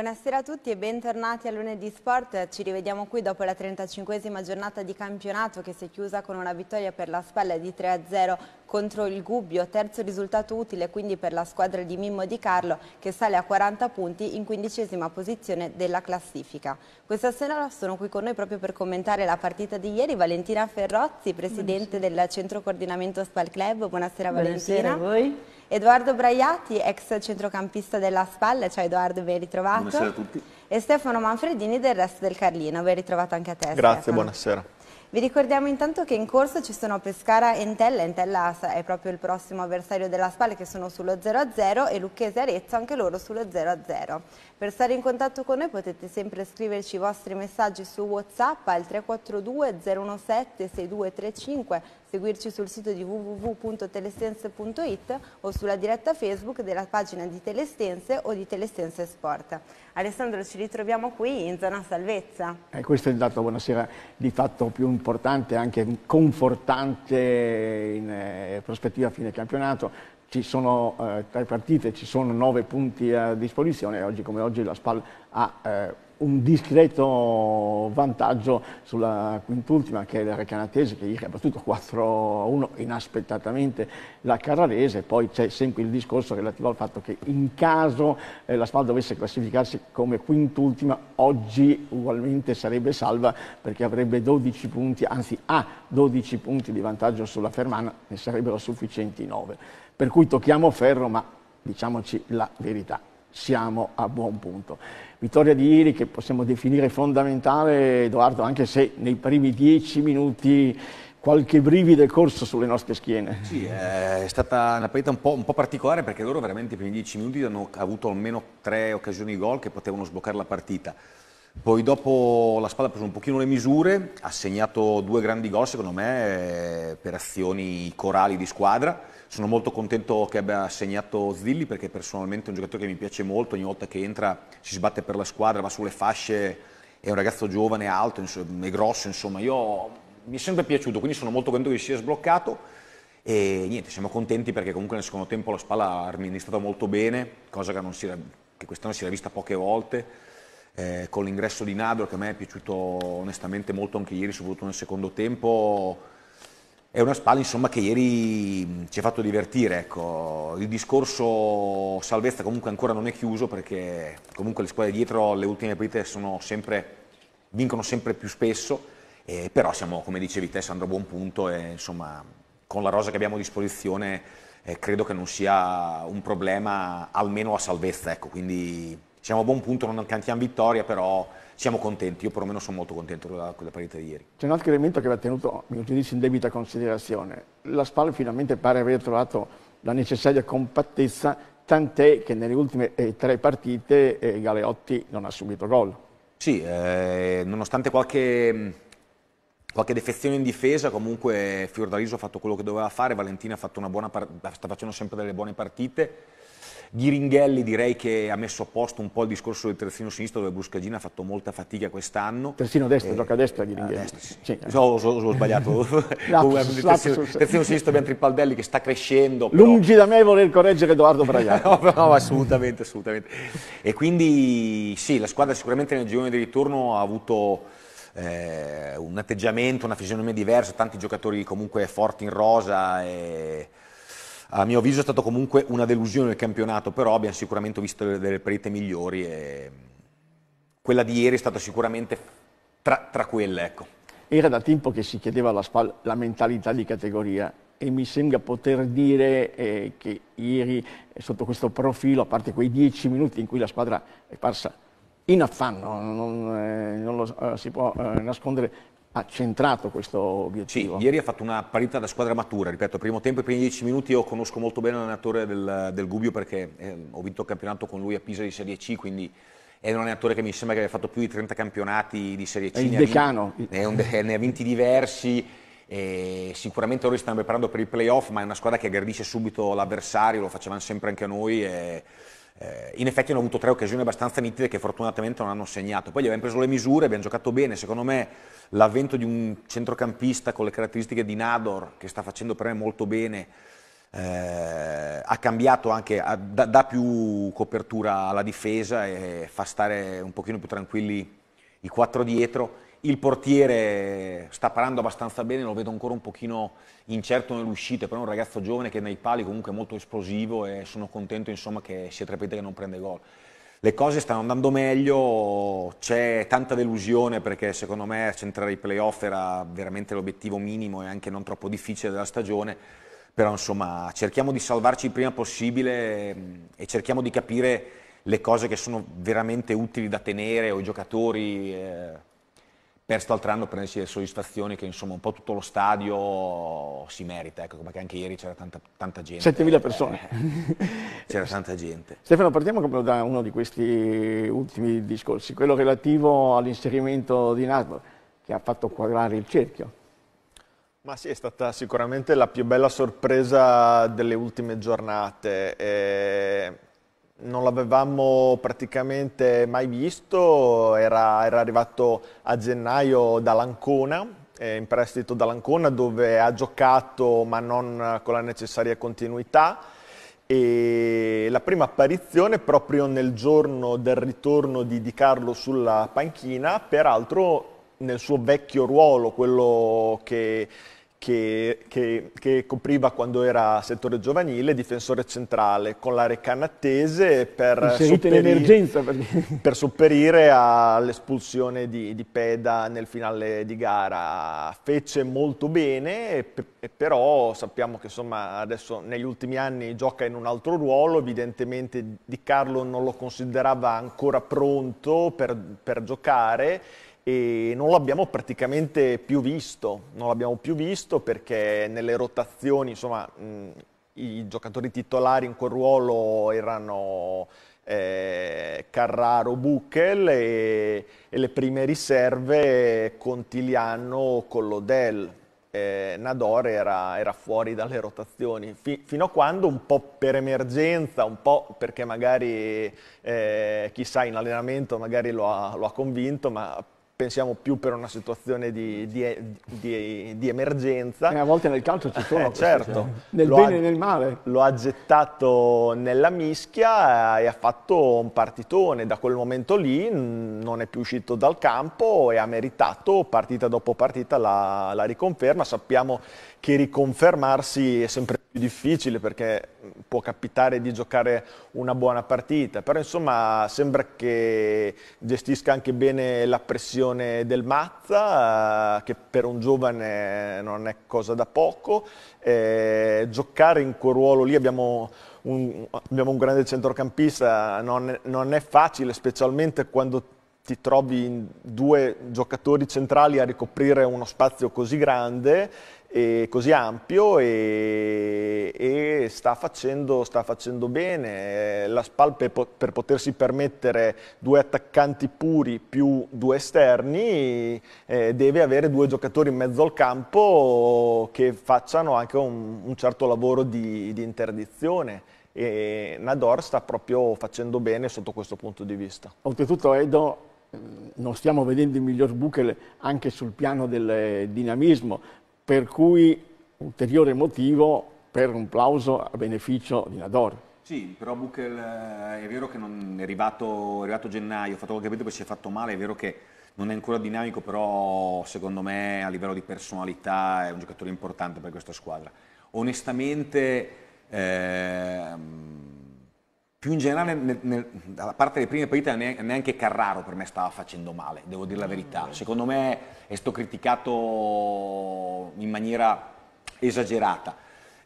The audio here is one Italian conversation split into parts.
Buonasera a tutti e bentornati a Lunedì Sport. Ci rivediamo qui dopo la 35esima giornata di campionato che si è chiusa con una vittoria per la Spalla di 3-0 contro il Gubbio, terzo risultato utile quindi per la squadra di Mimmo Di Carlo che sale a 40 punti in quindicesima posizione della classifica. Questa sera sono qui con noi proprio per commentare la partita di ieri Valentina Ferrozzi, presidente Buonasera. del centro coordinamento Spal Club. Buonasera, Buonasera Valentina. Buonasera a voi. Edoardo Braiati, ex centrocampista della Spalla, ciao Edoardo, ben ritrovato. Buonasera a tutti. E Stefano Manfredini del resto del Carlino, ben ritrovato anche a te. Grazie, Stefano. buonasera. Vi ricordiamo intanto che in corso ci sono Pescara e Entella, Entella è proprio il prossimo avversario della Spalle che sono sullo 0-0 e Lucchese e Arezzo anche loro sullo 0-0. Per stare in contatto con noi potete sempre scriverci i vostri messaggi su Whatsapp al 342 017 6235, seguirci sul sito di www.telestense.it o sulla diretta Facebook della pagina di Telestense o di Telestense Sport. Alessandro ci ritroviamo qui in zona salvezza. Eh, questo è il dato, buonasera, di fatto più importante, anche confortante in eh, prospettiva fine campionato ci sono eh, tre partite, ci sono nove punti a disposizione oggi come oggi la SPAL ha eh, un discreto vantaggio sulla quintultima che è la Recanatese che ieri ha battuto 4-1 a inaspettatamente la Carrarese poi c'è sempre il discorso relativo al fatto che in caso eh, la Spal dovesse classificarsi come quintultima oggi ugualmente sarebbe salva perché avrebbe 12 punti anzi ha 12 punti di vantaggio sulla Fermana ne sarebbero sufficienti 9 per cui tocchiamo ferro ma diciamoci la verità siamo a buon punto vittoria di ieri che possiamo definire fondamentale, Edoardo, anche se nei primi dieci minuti qualche brivido è corso sulle nostre schiene. Sì, eh, è stata una partita un po', un po particolare perché loro veramente nei primi dieci minuti hanno avuto almeno tre occasioni di gol che potevano sbloccare la partita. Poi dopo la squadra ha preso un pochino le misure, ha segnato due grandi gol secondo me eh, per azioni corali di squadra sono molto contento che abbia segnato Zilli perché personalmente è un giocatore che mi piace molto, ogni volta che entra si sbatte per la squadra, va sulle fasce, è un ragazzo giovane, alto, è grosso, insomma, io mi è sempre piaciuto, quindi sono molto contento che si sia sbloccato e niente, siamo contenti perché comunque nel secondo tempo la Spalla ha amministrato molto bene, cosa che, era, che quest'anno si era vista poche volte. Eh, con l'ingresso di Nador che a me è piaciuto onestamente molto anche ieri, soprattutto nel secondo tempo, è una spalla insomma, che ieri mm, ci ha fatto divertire. Ecco. Il discorso salvezza comunque ancora non è chiuso perché comunque le squadre dietro le ultime partite sempre, vincono sempre più spesso, eh, però siamo come dicevi te Sandro a buon punto e insomma con la rosa che abbiamo a disposizione eh, credo che non sia un problema almeno a salvezza. Ecco. Quindi siamo a buon punto, non cantiamo vittoria però siamo contenti, io perlomeno sono molto contento con quella partita di ieri. C'è un altro elemento che va tenuto, mi giudizio, in debita considerazione. La SPAL finalmente pare aver trovato la necessaria compattezza, tant'è che nelle ultime eh, tre partite eh, Galeotti non ha subito gol. Sì, eh, nonostante qualche, qualche, defezione in difesa, comunque Fiordaliso ha fatto quello che doveva fare, Valentina ha fatto una buona sta facendo sempre delle buone partite, Ghiringhelli direi che ha messo a posto un po' il discorso del terzino sinistro dove Bruscagina ha fatto molta fatica quest'anno. Terzino destro, eh, gioca a destra Ghiringhelli. Eh, a destra, sì. sì. sì. So, so, so, ho sbagliato. Lapsus, terzino, terzino, sinistro abbiamo Tripaldelli che sta crescendo. Però... Lungi da me voler correggere Edoardo Braiano. no, no, assolutamente, assolutamente. E quindi sì, la squadra sicuramente nel girone di ritorno ha avuto... Eh, un atteggiamento, una fisionomia diversa, tanti giocatori comunque forti in rosa. E a mio avviso è stato comunque una delusione il campionato, però abbiamo sicuramente visto delle, delle partite migliori e quella di ieri è stata sicuramente tra, tra quelle. Ecco. Era da tempo che si chiedeva alla la mentalità di categoria e mi sembra poter dire eh, che ieri eh, sotto questo profilo, a parte quei dieci minuti in cui la squadra è parsa in affanno, non, eh, non lo eh, si può eh, nascondere ha centrato questo obiettivo. Sì, ieri ha fatto una partita da squadra matura, ripeto, primo tempo e primi dieci minuti io conosco molto bene l'allenatore del, del Gubbio perché eh, ho vinto il campionato con lui a Pisa di Serie C, quindi è un allenatore che mi sembra che abbia fatto più di 30 campionati di Serie C. È il decano. Ne ha, vinti, eh, ne ha vinti diversi, sicuramente loro stanno preparando per i playoff, ma è una squadra che aggredisce subito l'avversario, lo facevano sempre anche noi. E eh, in effetti hanno avuto tre occasioni abbastanza nitide che fortunatamente non hanno segnato. Poi gli abbiamo preso le misure, abbiamo giocato bene. Secondo me l'avvento di un centrocampista con le caratteristiche di Nador, che sta facendo per me molto bene, eh, ha cambiato anche, dà, dà più copertura alla difesa e fa stare un pochino più tranquilli i quattro dietro il portiere sta parando abbastanza bene, lo vedo ancora un pochino incerto nell'uscita, uscite, però è un ragazzo giovane che nei pali comunque è molto esplosivo e sono contento insomma, che sia Trepete che non prende gol. Le cose stanno andando meglio, c'è tanta delusione perché secondo me centrare i playoff era veramente l'obiettivo minimo e anche non troppo difficile della stagione, però insomma cerchiamo di salvarci il prima possibile mm, e cerchiamo di capire le cose che sono veramente utili da tenere o i giocatori. Eh, per l'altro anno prendersi le soddisfazioni che insomma un po' tutto lo stadio si merita, ecco, perché anche ieri c'era tanta, tanta gente. 7.000 persone. Eh, eh, c'era tanta gente. Stefano, partiamo proprio da uno di questi ultimi discorsi, quello relativo all'inserimento di Nasbor, che ha fatto quadrare il cerchio. Ma sì, è stata sicuramente la più bella sorpresa delle ultime giornate. E eh, non l'avevamo praticamente mai visto, era, era arrivato a gennaio dall'Ancona, eh, in prestito dall'Ancona dove ha giocato ma non con la necessaria continuità e la prima apparizione proprio nel giorno del ritorno di Di Carlo sulla panchina, peraltro nel suo vecchio ruolo, quello che che, che, che, copriva quando era settore giovanile, difensore centrale, con la Recanatese per, sopperire, per sopperire all'espulsione di, di, Peda nel finale di gara. Fece molto bene, però sappiamo che insomma, adesso negli ultimi anni gioca in un altro ruolo, evidentemente Di Carlo non lo considerava ancora pronto per, per giocare e non l'abbiamo praticamente più visto, non l'abbiamo più visto perché nelle rotazioni, insomma, mh, i giocatori titolari in quel ruolo erano eh, Carraro, Buchel e, e, le prime riserve Contiliano, Collodel. Eh, Nador era, era, fuori dalle rotazioni, Fi, fino a quando un po' per emergenza, un po' perché magari, eh, chissà, in allenamento magari lo ha, lo ha convinto, ma pensiamo più per una situazione di, di, di, di emergenza. E a volte nel calcio ci sono. Eh, certo. Nel lo bene e nel male. Lo ha gettato nella mischia e ha fatto un partitone. Da quel momento lì non è più uscito dal campo e ha meritato partita dopo partita la, la riconferma. Sappiamo che riconfermarsi è sempre più difficile perché può capitare di giocare una buona partita, però insomma sembra che gestisca anche bene la pressione del Mazza, che per un giovane non è cosa da poco, eh, giocare in quel ruolo lì abbiamo un, abbiamo un grande centrocampista, non, non è facile, specialmente quando ti trovi due giocatori centrali a ricoprire uno spazio così grande e così ampio e, e sta, facendo, sta, facendo, bene. La Spal per, per, potersi permettere due attaccanti puri più due esterni eh, deve avere due giocatori in mezzo al campo che facciano anche un, un certo lavoro di, di interdizione e Nador sta proprio facendo bene sotto questo punto di vista. Oltretutto Edo eh, non stiamo vedendo il miglior Buchel anche sul piano del dinamismo, per cui ulteriore motivo per un plauso a beneficio di Nador. Sì, però Buchel eh, è vero che non è arrivato, è arrivato gennaio, fotografamente poi si è fatto male, è vero che non è ancora dinamico, però secondo me a livello di personalità è un giocatore importante per questa squadra. Onestamente... Ehm, più in generale nel, nel, dalla parte delle prime partite neanche Carraro per me stava facendo male, devo dire la verità. Mm. Secondo me è stato criticato in maniera esagerata.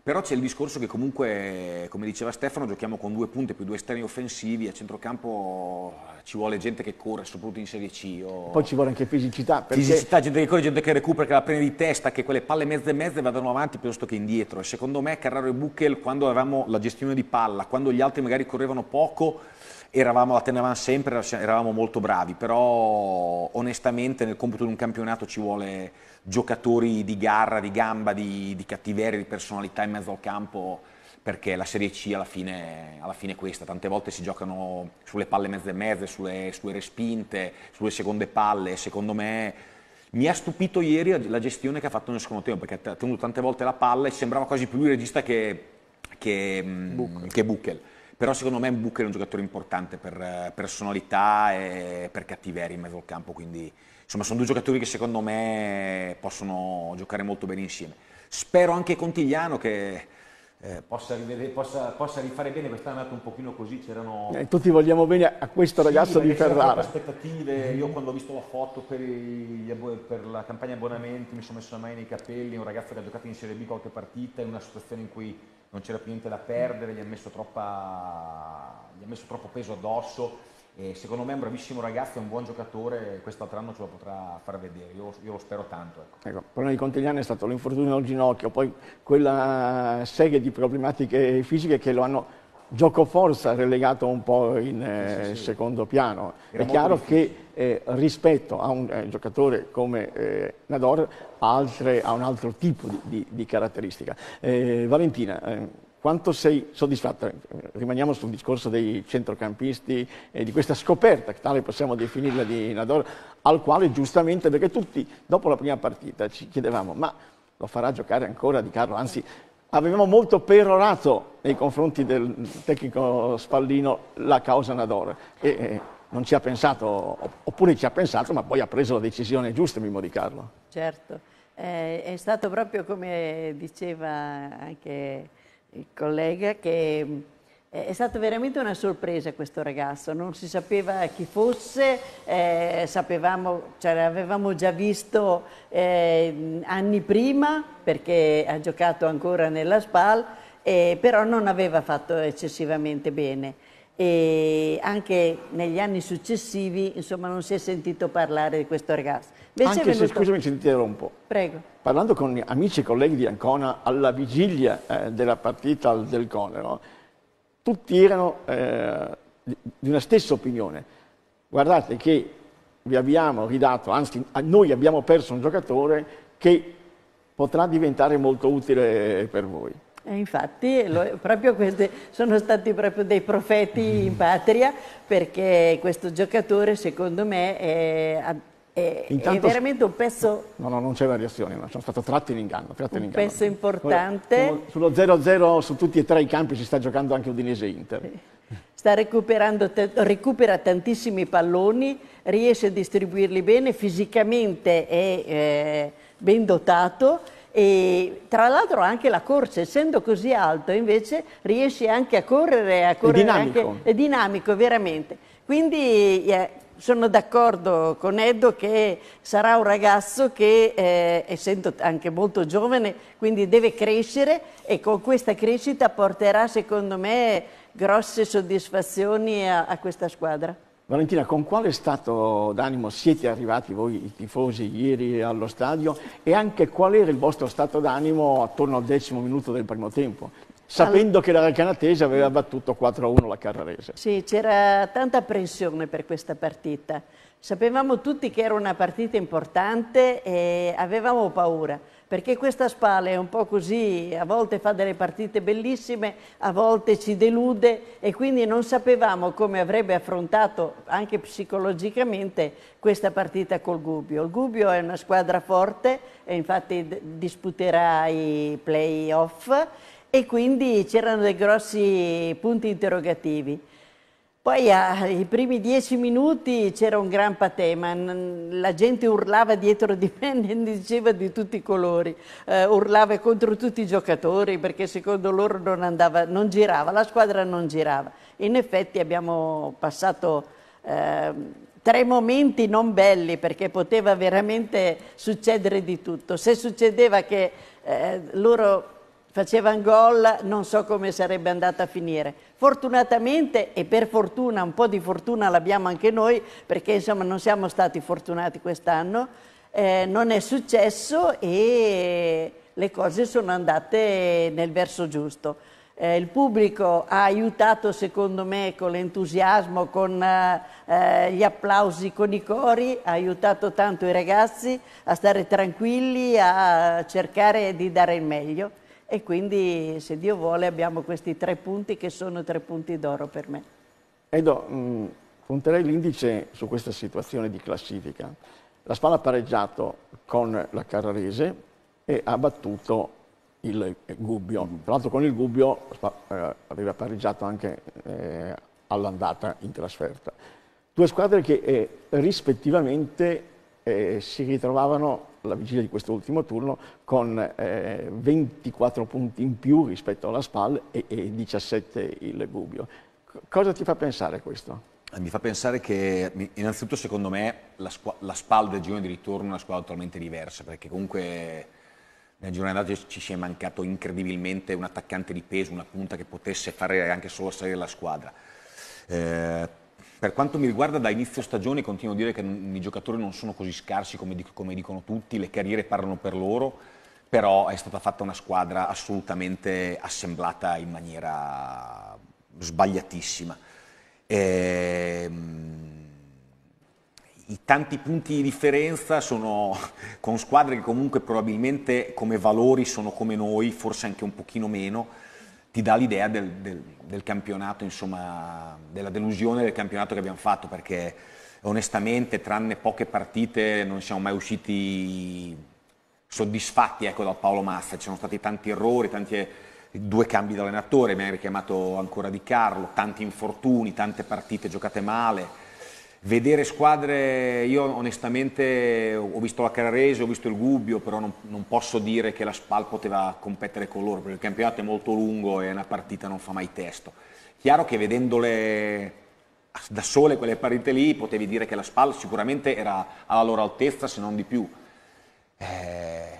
Però c'è il discorso che comunque, come diceva Stefano, giochiamo con due punte più due esterni offensivi, a centrocampo ci vuole gente che corre, soprattutto in Serie C. O... Poi ci vuole anche fisicità. Perché... Fisicità, gente che corre, gente che recupera, che la prende di testa, che quelle palle mezze e mezze vadano avanti piuttosto che indietro. E secondo me Carraro e Buchel, quando avevamo la gestione di palla, quando gli altri magari correvano poco, eravamo, la tenevamo sempre, eravamo molto bravi. Però onestamente nel compito di un campionato ci vuole giocatori di garra, di gamba, di, di cattiveria, di personalità in mezzo al campo, perché la Serie C alla fine, alla fine, è questa, tante volte si giocano sulle palle mezze e mezze, sulle, sulle respinte, sulle seconde palle, secondo me mi ha stupito ieri la gestione che ha fatto nel secondo tempo, perché ha tenuto tante volte la palla e sembrava quasi più lui il regista che, che, mm, Buchel. che Buchel. Però secondo me Buchel è un giocatore importante per eh, personalità e per cattiveria in mezzo al campo, quindi Insomma, sono due giocatori che secondo me possono giocare molto bene insieme. Spero anche Contigliano che eh, possa, rivedere, possa, possa, rifare bene, quest'anno è andato un pochino così, c'erano... Eh, tutti vogliamo bene a questo sì, ragazzo di Ferrara. aspettative, io quando ho visto la foto per, i, per, la campagna abbonamenti mi sono messo la mano nei capelli, un ragazzo che ha giocato in Serie B qualche partita, in una situazione in cui non c'era più niente da perdere, gli ha messo, troppa, gli ha messo troppo peso addosso, e secondo me è un bravissimo ragazzo, è un buon giocatore, quest'altro anno ce lo potrà far vedere, io, io lo spero tanto. Ecco. Ecco, il problema di Contegliano è stato l'infortunio al ginocchio, poi quella serie di problematiche fisiche che lo hanno gioco forza relegato un po' in eh, sì, sì, eh, sì. secondo piano. Era è chiaro difficile. che eh, rispetto a un eh, giocatore come eh, Nador ha, altre, ha, un altro tipo di, di, di caratteristica. Eh, Valentina, quanto sei soddisfatto? Rimaniamo sul discorso dei centrocampisti e di questa scoperta, che tale possiamo definirla di Nador, al quale giustamente, perché tutti dopo la prima partita ci chiedevamo, ma lo farà giocare ancora Di Carlo? Anzi, avevamo molto perorato nei confronti del tecnico Spallino la causa Nador. E, eh, non ci ha pensato, oppure ci ha pensato, ma poi ha preso la decisione giusta, Mimmo Di Carlo. Certo, eh, è stato proprio come diceva anche il collega che eh, è stata veramente una sorpresa questo ragazzo, non si sapeva chi fosse, eh, sapevamo, cioè, avevamo già visto eh, anni prima perché ha giocato ancora nella SPAL, eh, però non aveva fatto eccessivamente bene e anche negli anni successivi insomma, non si è sentito parlare di questo ragazzo. Invece Anche venuto... se, scusami se interrompo. Prego. Parlando con amici e colleghi di Ancona alla vigilia eh, della partita del Conero, tutti erano eh, di una stessa opinione. Guardate che vi abbiamo ridato, anzi noi abbiamo perso un giocatore che potrà diventare molto utile per voi. E infatti, lo, proprio queste sono stati proprio dei profeti in patria perché questo giocatore, secondo me, è, è, Intanto, è veramente un pezzo... No, no, non c'è variazione, ma sono stato tratto in inganno. Tratto in inganno. Un pezzo importante. Sullo 0-0 su tutti e tre i campi si sta giocando anche Udinese-Inter. Sta recuperando, recupera tantissimi palloni, riesce a distribuirli bene, fisicamente è eh, ben dotato e tra l'altro anche la corsa, essendo così alto invece riesce anche a correre, a correre è dinamico, anche, è dinamico veramente. Quindi eh, sono d'accordo con Edo che sarà un ragazzo che, eh, essendo anche molto giovane, quindi deve crescere e con questa crescita porterà, secondo me, grosse soddisfazioni a, a questa squadra. Valentina, con quale stato d'animo siete arrivati voi, i tifosi, ieri allo stadio e anche qual era il vostro stato d'animo attorno al decimo minuto del primo tempo? sapendo che la Canatese aveva battuto 4-1 la Carrarese. Sì, c'era tanta pressione per questa partita. Sapevamo tutti che era una partita importante e avevamo paura, perché questa Spal è un po' così, a volte fa delle partite bellissime, a volte ci delude e quindi non sapevamo come avrebbe affrontato anche psicologicamente questa partita col Gubbio. Il Gubbio è una squadra forte e infatti disputerà i play-off e quindi c'erano dei grossi punti interrogativi. Poi ai primi dieci minuti c'era un gran patema, la gente urlava dietro di me, ne diceva di tutti i colori, uh, urlava contro tutti i giocatori perché secondo loro non, andava, non girava, la squadra non girava. In effetti abbiamo passato uh, tre momenti non belli perché poteva veramente succedere di tutto. Se succedeva che uh, loro facevano gol, non so come sarebbe andata a finire. Fortunatamente e per fortuna, un po' di fortuna l'abbiamo anche noi, perché insomma non siamo stati fortunati quest'anno, eh, non è successo e le cose sono andate nel verso giusto. Eh, il pubblico ha aiutato secondo me con l'entusiasmo, con eh, gli applausi, con i cori, ha aiutato tanto i ragazzi a stare tranquilli, a cercare di dare il meglio e quindi se Dio vuole abbiamo questi tre punti che sono tre punti d'oro per me. Edo, mh, mm, punterei l'indice su questa situazione di classifica. La Spalla ha pareggiato con la Carrarese e ha battuto il Gubbio. Tra l'altro con il Gubbio eh, aveva pareggiato anche eh, all'andata in trasferta. Due squadre che eh, rispettivamente eh, si ritrovavano alla vigilia di quest'ultimo turno con eh, 24 punti in più rispetto alla SPAL e, e 17 il Gubbio. C cosa ti fa pensare questo? Eh, mi fa pensare che, innanzitutto, secondo me, la, la SPAL del giorno di ritorno è una squadra totalmente diversa, perché comunque nel girone d'andata ci si è mancato incredibilmente un attaccante di peso, una punta che potesse fare anche solo salire la squadra. Eh, per quanto mi riguarda da inizio stagione continuo a dire che i giocatori non sono così scarsi come, dic come dicono tutti, le carriere parlano per loro, però è stata fatta una squadra assolutamente assemblata in maniera sbagliatissima. E, ehm, i tanti punti di differenza sono con squadre che comunque probabilmente come valori sono come noi, forse anche un pochino meno, ti dà l'idea del, del, del campionato, insomma, della delusione del campionato che abbiamo fatto, perché onestamente, tranne poche partite, non siamo mai usciti soddisfatti ecco, da Paolo Massa. Ci sono stati tanti errori, tanti, due cambi d'allenatore, mi ha richiamato ancora Di Carlo, tanti infortuni, tante partite giocate male Vedere squadre, io onestamente ho visto la Carrarese, ho visto il Gubbio, però non, non, posso dire che la Spal poteva competere con loro, perché il campionato è molto lungo e una partita non fa mai testo. Chiaro che vedendole da sole quelle partite lì, potevi dire che la Spal sicuramente era alla loro altezza, se non di più. Eh,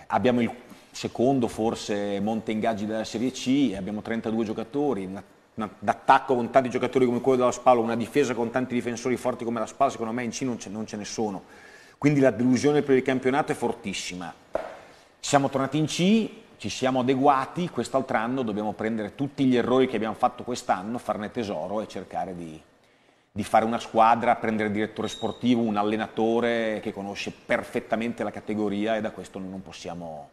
abbiamo il secondo forse monte ingaggi della Serie C, abbiamo 32 giocatori, una d'attacco con tanti giocatori come quello della Spalla, una difesa con tanti difensori forti come la Spalla, secondo me in C non ce, non ce ne sono. Quindi la delusione per il campionato è fortissima. Siamo tornati in C, ci siamo adeguati, quest'altro anno dobbiamo prendere tutti gli errori che abbiamo fatto quest'anno, farne tesoro e cercare di, di fare una squadra, prendere direttore sportivo, un allenatore che conosce perfettamente la categoria e da questo non possiamo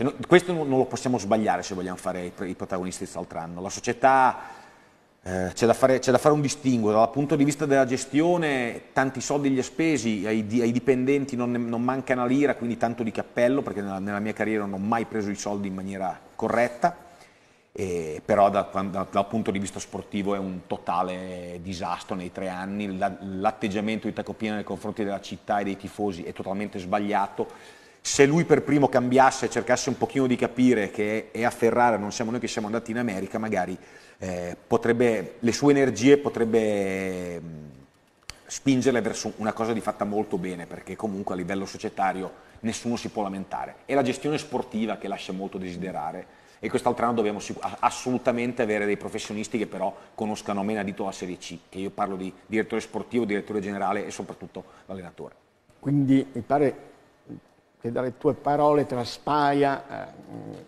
cioè, no, questo non, non, lo possiamo sbagliare se vogliamo fare i, i protagonisti di Saltranno. La società eh, c'è, da fare, da fare, un distinguo, dal punto di vista della gestione tanti soldi gli ha spesi, ai, ai dipendenti non, non, manca una lira, quindi tanto di cappello, perché nella, nella, mia carriera non ho mai preso i soldi in maniera corretta, e, però da, da, dal punto di vista sportivo è un totale disastro nei tre anni, La, l'atteggiamento di Tacopina nei confronti della città e dei tifosi è totalmente sbagliato, se lui per primo cambiasse e cercasse un pochino di capire che è a Ferrara, non siamo noi che siamo andati in America, magari eh, potrebbe, le sue energie potrebbe mm, spingerle verso una cosa di fatta molto bene, perché comunque a livello societario nessuno si può lamentare. È la gestione sportiva che lascia molto desiderare e quest'altro anno dobbiamo assolutamente avere dei professionisti che però conoscano meno a dito la Serie C, che io parlo di direttore sportivo, direttore generale e soprattutto l'allenatore. Quindi mi pare che dalle tue parole traspaia eh,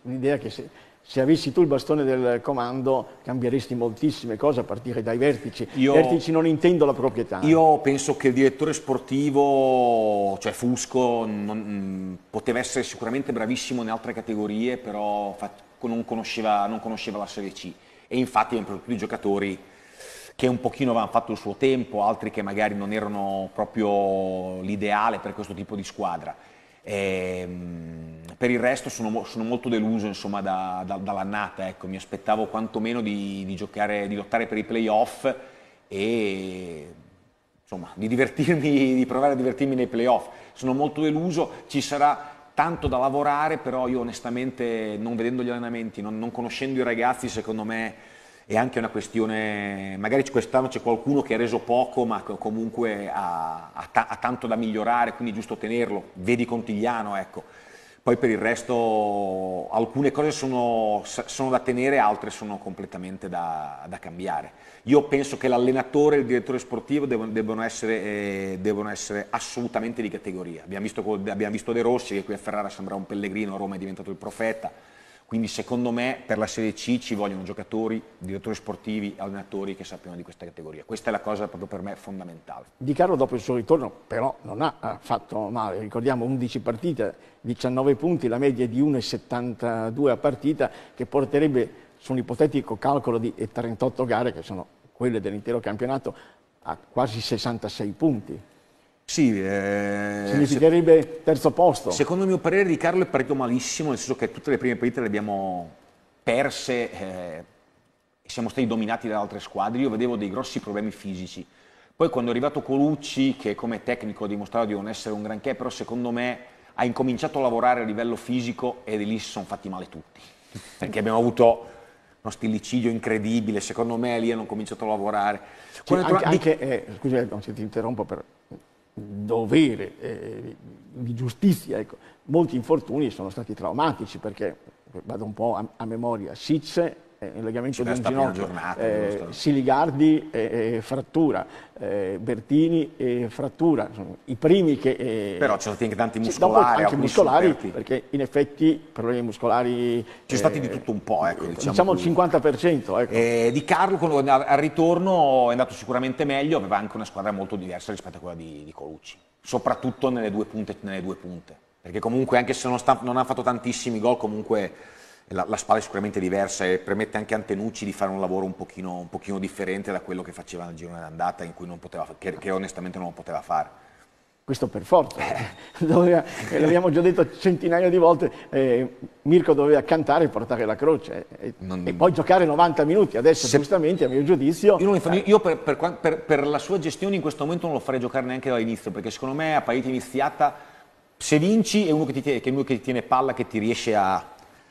l'idea che se, se, avessi tu il bastone del comando cambieresti moltissime cose a partire dai vertici. Io, vertici non intendo la proprietà. Io penso che il direttore sportivo, cioè Fusco, non, mm, poteva essere sicuramente bravissimo in altre categorie, però non conosceva, non conosceva la Serie C. E infatti abbiamo tutti i giocatori che un pochino avevano fatto il suo tempo, altri che magari non erano proprio l'ideale per questo tipo di squadra. E, ehm, per il resto sono, sono molto deluso insomma, da, da, dall'annata, ecco. mi aspettavo quantomeno di, di, giocare, di lottare per i playoff e insomma, di, di provare a divertirmi nei playoff. Sono molto deluso, ci sarà tanto da lavorare, però io onestamente non vedendo gli allenamenti, non, non conoscendo i ragazzi, secondo me è anche una questione, magari quest'anno c'è qualcuno che ha reso poco ma comunque ha, ha, ta- ha tanto da migliorare, quindi è giusto tenerlo, vedi Contigliano, ecco. Poi per il resto alcune cose sono, sono da tenere, altre sono completamente da, da, cambiare. Io penso che l'allenatore e il direttore sportivo devono, devono, essere, eh, devono essere, assolutamente di categoria. Abbiamo visto, abbiamo visto, De Rossi che qui a Ferrara sembra un pellegrino, a Roma è diventato il profeta quindi secondo me per la Serie C ci vogliono giocatori, direttori sportivi, allenatori che sappiano di questa categoria. Questa è la cosa proprio per me fondamentale. Di Carlo dopo il suo ritorno però non ha eh, fatto male, ricordiamo 11 partite, 19 punti, la media di 1,72 a partita che porterebbe su un ipotetico calcolo di 38 gare che sono quelle dell'intero campionato a quasi 66 punti. Sì, eh, Significherebbe terzo posto. Secondo il mio parere Riccardo è partito malissimo, nel senso che tutte le prime partite le abbiamo perse eh, siamo stati dominati da altre squadre. Io vedevo dei grossi problemi fisici. Poi quando è arrivato Colucci, che come tecnico ha dimostrato di non essere un granché, però secondo me ha incominciato a lavorare a livello fisico e lì si sono fatti male tutti. Perché abbiamo avuto uno stilicidio incredibile, secondo me lì hanno cominciato a lavorare. Sì, anche, di... anche eh, scusa, eh, non ti interrompo per dovere, eh, di giustizia. Ecco. Molti infortuni sono stati traumatici perché, vado un po' a, a memoria, Sitze eh, il legamento di un ginocchio, giornata, eh, Siligardi eh, frattura, Bertini e frattura, Insomma, i primi che... Eh, Però ci sono stati anche tanti muscolari. Sì, anche muscolari, superti. perché in effetti problemi muscolari... Ci sono stati eh, di tutto un po', ecco. Diciamo, diciamo il 50%. Ecco. di Carlo al ritorno è andato sicuramente meglio, aveva anche una squadra molto diversa rispetto a quella di, di Colucci, soprattutto nelle due punte, nelle due punte perché comunque anche se non, sta, non ha fatto tantissimi gol comunque la, la, spalla è sicuramente diversa e permette anche a Antenucci di fare un lavoro un pochino, un pochino differente da quello che faceva nel girone d'andata, che, che onestamente non poteva fare questo per forza, eh. doveva, eh, l'abbiamo già detto centinaia di volte, eh, Mirko doveva cantare e portare la croce eh, non, e, poi giocare 90 minuti, adesso se, giustamente a mio giudizio... Io, fa, eh. io per, per, per, per, la sua gestione in questo momento non lo farei giocare neanche dall'inizio, perché secondo me a parete iniziata se vinci è uno che ti tiene, che, che ti tiene palla, che ti riesce a,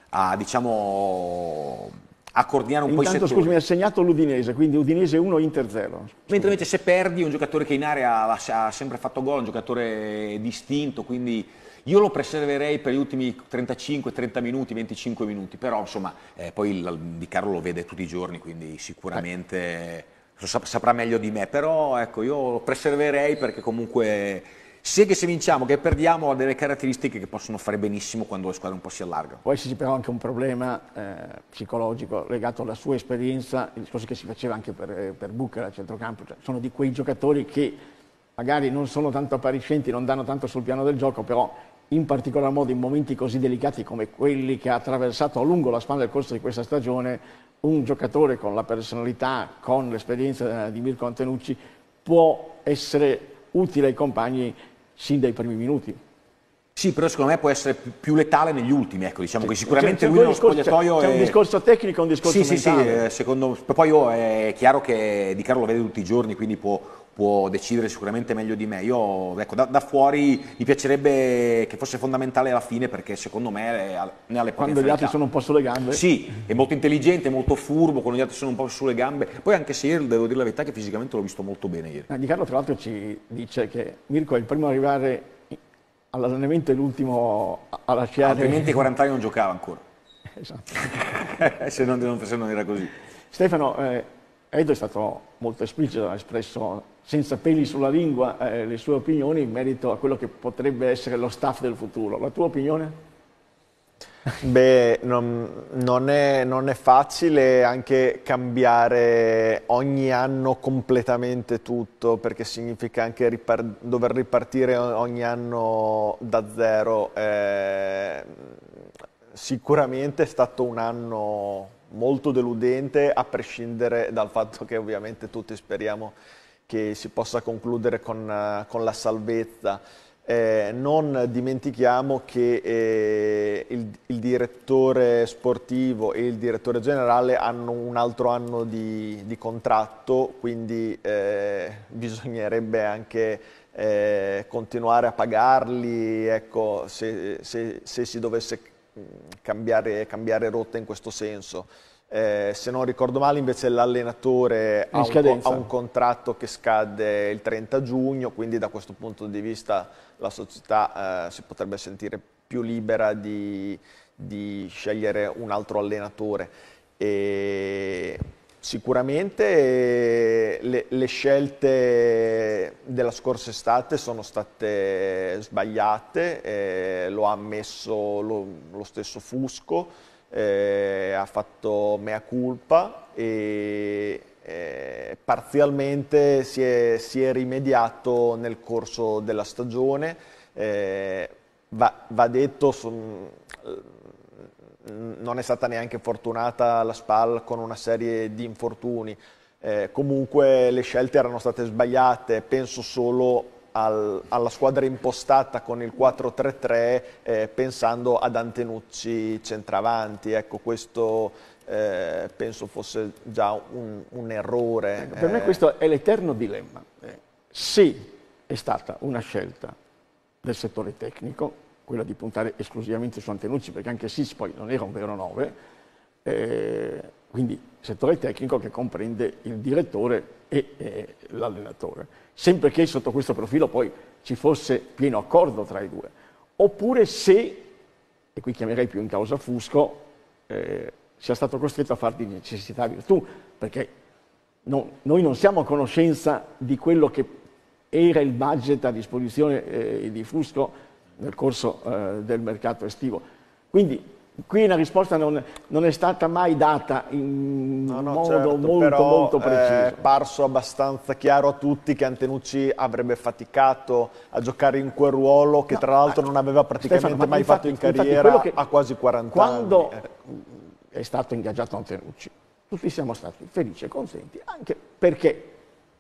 a diciamo a coordinare un Intanto, po' i settori. scusami, ha segnato l'Udinese, quindi Udinese 1, Inter 0. Mentre invece se perdi un giocatore che in area ha, sempre fatto gol, un giocatore distinto, quindi io lo preserverei per gli ultimi 35, 30 minuti, 25 minuti, però insomma eh, poi il, Di Carlo lo vede tutti i giorni, quindi sicuramente eh. saprà meglio di me, però ecco io lo preserverei perché comunque sia che se vinciamo che perdiamo ha delle caratteristiche che possono fare benissimo quando la squadra un po' si allarga. Poi c'è però anche un problema eh, psicologico legato alla sua esperienza, il discorso che si faceva anche per, eh, per Bucca al centrocampo, cioè, sono di quei giocatori che magari non sono tanto appariscenti, non danno tanto sul piano del gioco, però in particolar modo in momenti così delicati come quelli che ha attraversato a lungo la spanna del corso di questa stagione, un giocatore con la personalità, con l'esperienza eh, di Mirko Antenucci, può essere utile ai compagni sin dai primi minuti. Sì, però secondo me può essere più letale negli ultimi, ecco, diciamo che sicuramente lui nello spogliatoio c'è, è... c'è un discorso tecnico e un discorso sì, mentale. Sì, sì, eh, secondo... poi oh, è chiaro che Di Carlo lo vede tutti i giorni, quindi può può decidere sicuramente meglio di me. Io, ecco, da, da, fuori mi piacerebbe che fosse fondamentale alla fine perché secondo me ne ha le potenzialità. Quando gli altri sono un po' sulle gambe. Sì, è molto intelligente, molto furbo, quando gli altri sono un po' sulle gambe. Poi anche se ieri, devo dire la verità che fisicamente l'ho visto molto bene ieri. Di Carlo tra l'altro ci dice che Mirko è il primo a arrivare all'allenamento e l'ultimo a lasciare. Altrimenti i 40 anni non giocava ancora. Esatto. se, non, se non era così. Stefano, eh, Edo è stato molto esplicito, ha espresso senza peli sulla lingua eh, le sue opinioni in merito a quello che potrebbe essere lo staff del futuro. La tua opinione? Beh, non, non, è, non, è, facile anche cambiare ogni anno completamente tutto, perché significa anche ripar dover ripartire ogni anno da zero. Eh, sicuramente è stato un anno molto deludente a prescindere dal fatto che ovviamente tutti speriamo che si possa concludere con, eh, con la salvezza. Eh, non dimentichiamo che eh, il, il, direttore sportivo e il direttore generale hanno un altro anno di, di contratto, quindi eh, bisognerebbe anche eh, continuare a pagarli ecco, se, se, se, si dovesse Mm, cambiare, cambiare rotta in questo senso. Eh, se non ricordo male invece l'allenatore ha, ha un, contratto che scade il 30 giugno, quindi da questo punto di vista la società eh, si potrebbe sentire più libera di, di scegliere un altro allenatore. E Sicuramente le, le, scelte della scorsa estate sono state sbagliate, eh, lo ha ammesso lo, lo stesso Fusco, eh, ha fatto mea culpa e eh, parzialmente si è, si è, rimediato nel corso della stagione. Eh, va, va, detto, son, Mm, non è stata neanche fortunata la SPAL con una serie di infortuni. Eh, comunque le scelte erano state sbagliate, penso solo al, alla squadra impostata con il 4-3-3 eh, pensando ad Antenucci centravanti, ecco questo eh, penso fosse già un, un errore. Ecco, per me eh. questo è l'eterno dilemma, eh, sì è stata una scelta del settore tecnico, quella di puntare esclusivamente su Antenucci, perché anche Sis poi non era un vero 9, eh, quindi settore tecnico che comprende il direttore e eh, l'allenatore, sempre che sotto questo profilo poi ci fosse pieno accordo tra i due, oppure se, e qui chiamerei più in causa Fusco, eh, sia stato costretto a fare di necessità virtù, perché no, noi non siamo a conoscenza di quello che era il budget a disposizione eh, di Fusco nel corso eh, del mercato estivo. Quindi qui la risposta non, non è stata mai data in no, no, modo certo, molto, però, molto preciso. È eh, parso abbastanza chiaro a tutti che Antenucci avrebbe faticato a giocare in quel ruolo che no, tra l'altro non aveva praticamente Stefano, mai infatti, fatto in carriera a quasi 40 quando anni. Quando ecco. è stato ingaggiato Antenucci, tutti siamo stati felici e contenti, anche perché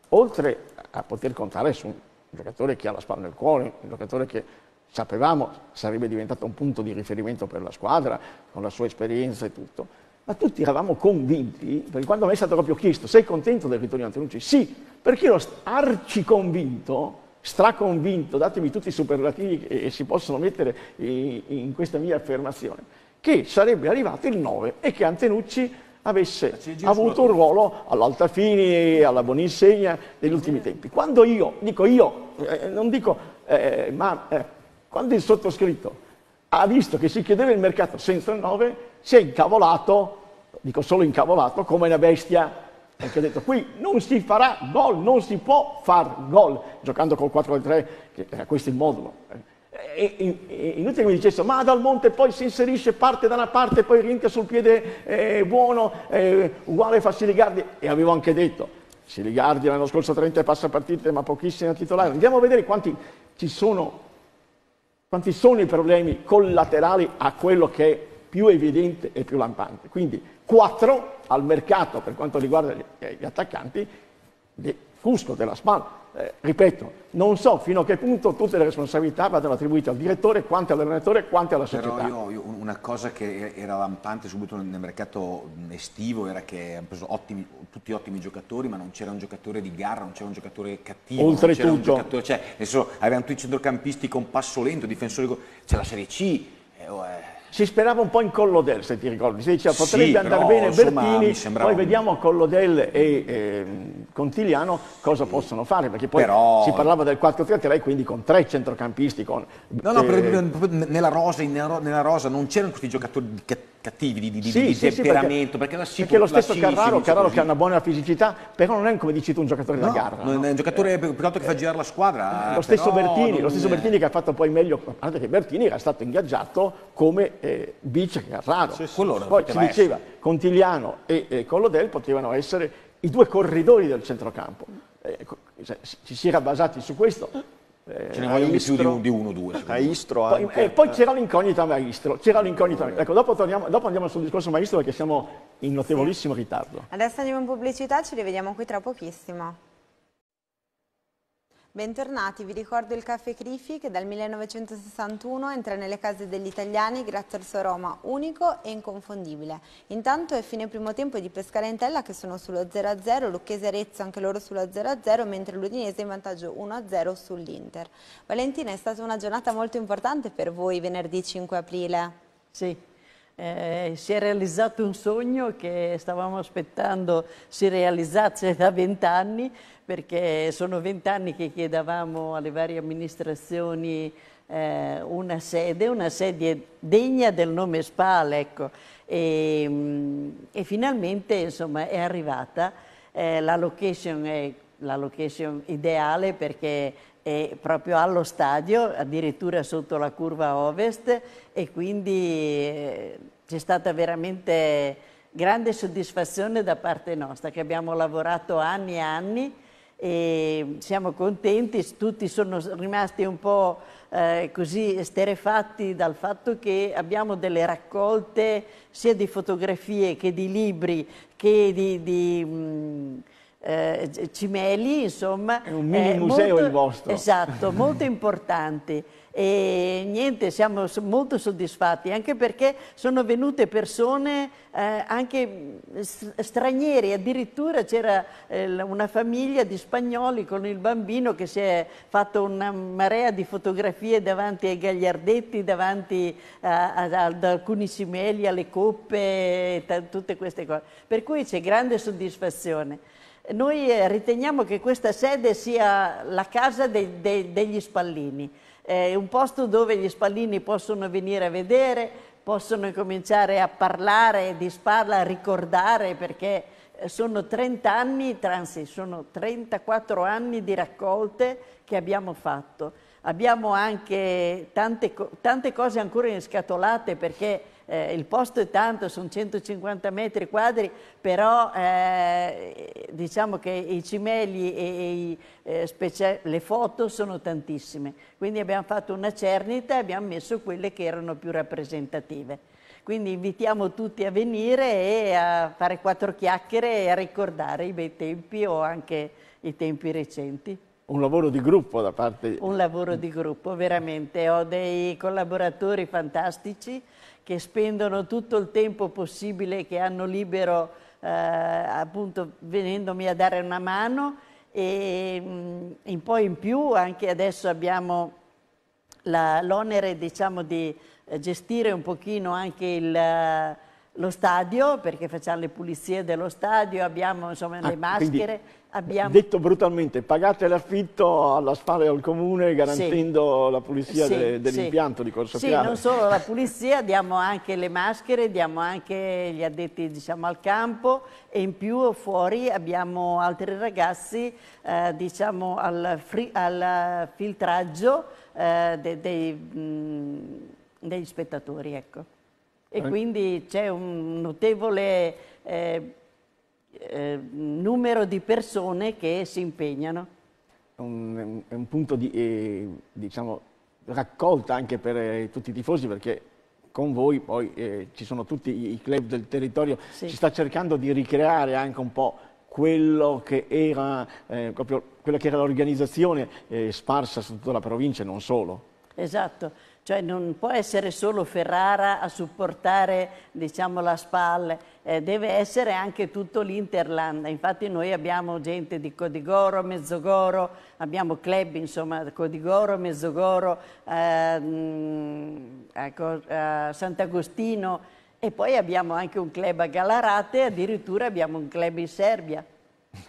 oltre a poter contare su un giocatore che ha la spalla nel cuore, un giocatore che sapevamo sarebbe diventato un punto di riferimento per la squadra, con la sua esperienza e tutto, ma tutti eravamo convinti, perché quando mi è stato proprio chiesto sei contento del ritorno di Antonucci? Sì, perché ero arciconvinto, straconvinto, datemi tutti i superlativi che si possono mettere in questa mia affermazione, che sarebbe arrivato il 9 e che Antenucci avesse avuto un ruolo all'Alta all'Altafini, alla Boninsegna degli ultimi tempi. Quando io, dico io, eh, non dico eh, ma eh, quando il sottoscritto ha visto che si chiedeva il mercato senza il 9, si è incavolato, dico solo incavolato, come una bestia, perché ha detto qui non si farà gol, non si può far gol, giocando col 4-3, che era questo il modulo. Eh. E, inutile che mi dicesse, ma dal monte poi si inserisce, parte da una parte, poi rientra sul piede eh, buono, eh, uguale fa Siligardi, e avevo anche detto, Siligardi l'anno scorso 30 passa partite, ma pochissimi a titolare, andiamo a vedere quanti ci sono quanti sono i problemi collaterali a quello che è più evidente e più lampante. Quindi quattro al mercato per quanto riguarda gli eh, attaccanti, di Cusco, della Spalla eh, ripeto, non so fino a che punto tutte le responsabilità vadano attribuite al direttore, quante all'allenatore, quante alla società. Però io, io, una cosa che era lampante subito nel mercato estivo era che hanno preso ottimi, tutti ottimi giocatori, ma non c'era un giocatore di gara, non c'era un giocatore cattivo. Oltretutto. cioè, adesso avevano tutti i centrocampisti con passo lento, difensori, c'è la Serie C. Eh, oh, eh. Si sperava un po' in Collodel, se ti ricordi, si diceva potrebbe sì, andare però, bene insomma, Bertini, poi vediamo Collodel e... e ehm, Contigliano cosa sì. possono fare, perché poi Però... si parlava del 4-3-3 quindi con tre centrocampisti. Con... no, no, eh... nella, rosa, nella rosa, non c'erano questi giocatori cattivi di, di, sì, di sì, temperamento sì, perché, perché, si, perché lo stesso si, Carraro, si cioè Carraro che ha una buona fisicità però non è come dici tu un giocatore no, da gara no? è un giocatore eh, piuttosto che fa eh, girare la squadra eh, lo stesso, Bertini, non... lo stesso Bertini che ha fatto poi meglio a parte che Bertini era stato ingaggiato come eh, bice Carraro sì, sì, poi si diceva essere. Contigliano e eh, Collodel potevano essere i due corridori del centrocampo. Eh, ecco, ci cioè, si era basati su questo. Eh, Ce ne eh, vogliono più di, uno o due. Maestro poi, anche. E eh, poi eh. c'era l'incognita maestro. C'era l'incognita maestro. Ecco, dopo, torniamo, dopo andiamo sul discorso maestro perché siamo in notevolissimo ritardo. Adesso andiamo in pubblicità, ci rivediamo qui tra pochissimo. Bentornati, vi ricordo il Caffè Crifi che dal 1961 entra nelle case degli italiani grazie al suo aroma unico e inconfondibile. Intanto è fine primo tempo di Pescarentella che sono sullo 0-0, Lucchese e Arezzo anche loro sullo 0-0, mentre l'Udinese in vantaggio 1-0 sull'Inter. Valentina, è stata una giornata molto importante per voi venerdì 5 aprile. Sì, eh, si è realizzato un sogno che stavamo aspettando si realizzasse da vent'anni perché sono vent'anni che chiedevamo alle varie amministrazioni eh, una sede, una sede degna del nome SPAL, ecco. e, mm, e, finalmente insomma, è arrivata, eh, la, location è, la location ideale perché è proprio allo stadio, addirittura sotto la curva ovest e quindi eh, c'è stata veramente grande soddisfazione da parte nostra che abbiamo lavorato anni e anni e siamo contenti, tutti sono rimasti un po' eh, così esterefatti dal fatto che abbiamo delle raccolte sia di fotografie che di libri che di, di mh, mm, eh, cimeli, insomma. È un mini eh, museo molto, il vostro. Esatto, molto importanti e niente, siamo molto soddisfatti, anche perché sono venute persone eh, anche mm, stranieri, addirittura c'era eh, una famiglia di spagnoli con il bambino che si è fatto una marea di fotografie davanti ai gagliardetti, davanti a, a, ad alcuni cimeli, alle coppe, tutte queste cose. Per cui c'è grande soddisfazione. Noi eh, riteniamo che questa sede sia la casa dei, dei, degli spallini. È un posto dove gli spallini possono venire a vedere, possono cominciare a parlare di Spalla, a ricordare perché eh, sono 30 anni, transi, sono 34 anni di raccolte che abbiamo fatto. Abbiamo anche tante, tante cose ancora in scatolate perché eh, il posto è tanto, sono 150 metri quadri, però eh, diciamo che i cimeli e, e eh, le foto sono tantissime. Quindi abbiamo fatto una cernita e abbiamo messo quelle che erano più rappresentative. Quindi invitiamo tutti a venire e a fare quattro chiacchiere e a ricordare i bei tempi o anche i tempi recenti. Un lavoro di gruppo da parte... di... Un lavoro di gruppo, veramente. Ho dei collaboratori fantastici che spendono tutto il tempo possibile che hanno libero eh, appunto venendomi a dare una mano e mm, in poi in più anche adesso abbiamo l'onere diciamo di eh, gestire un pochino anche il lo stadio, perché facciamo le pulizie dello stadio, abbiamo insomma, le ah, maschere. Abbiamo... Detto brutalmente, pagate l'affitto alla spalla al Comune garantendo sì. la pulizia sì, de, dell'impianto sì. di Corso Piano. Sì, non solo la pulizia, diamo anche le maschere, diamo anche gli addetti diciamo, al campo e in più fuori abbiamo altri ragazzi eh, diciamo, al, fri, al filtraggio eh, de, dei, mh, mm, degli spettatori. Ecco. E eh. quindi c'è un notevole eh, eh, numero di persone che si impegnano. È un, un, punto di eh, diciamo, raccolta anche per eh, tutti i tifosi perché con voi poi eh, ci sono tutti i club del territorio, sì. si sta cercando di ricreare anche un po' quello che era, proprio, quella che era l'organizzazione sparsa su tutta la provincia e non solo. Esatto. Cioè non può essere solo Ferrara a supportare diciamo, la spalla, eh, deve essere anche tutto l'Interland. Infatti noi abbiamo gente di Codigoro, Mezzogoro, abbiamo club insomma Codigoro, Mezzogoro, ehm, a, ecco, a eh, Sant'Agostino e poi abbiamo anche un club a Galarate e addirittura abbiamo un club in Serbia.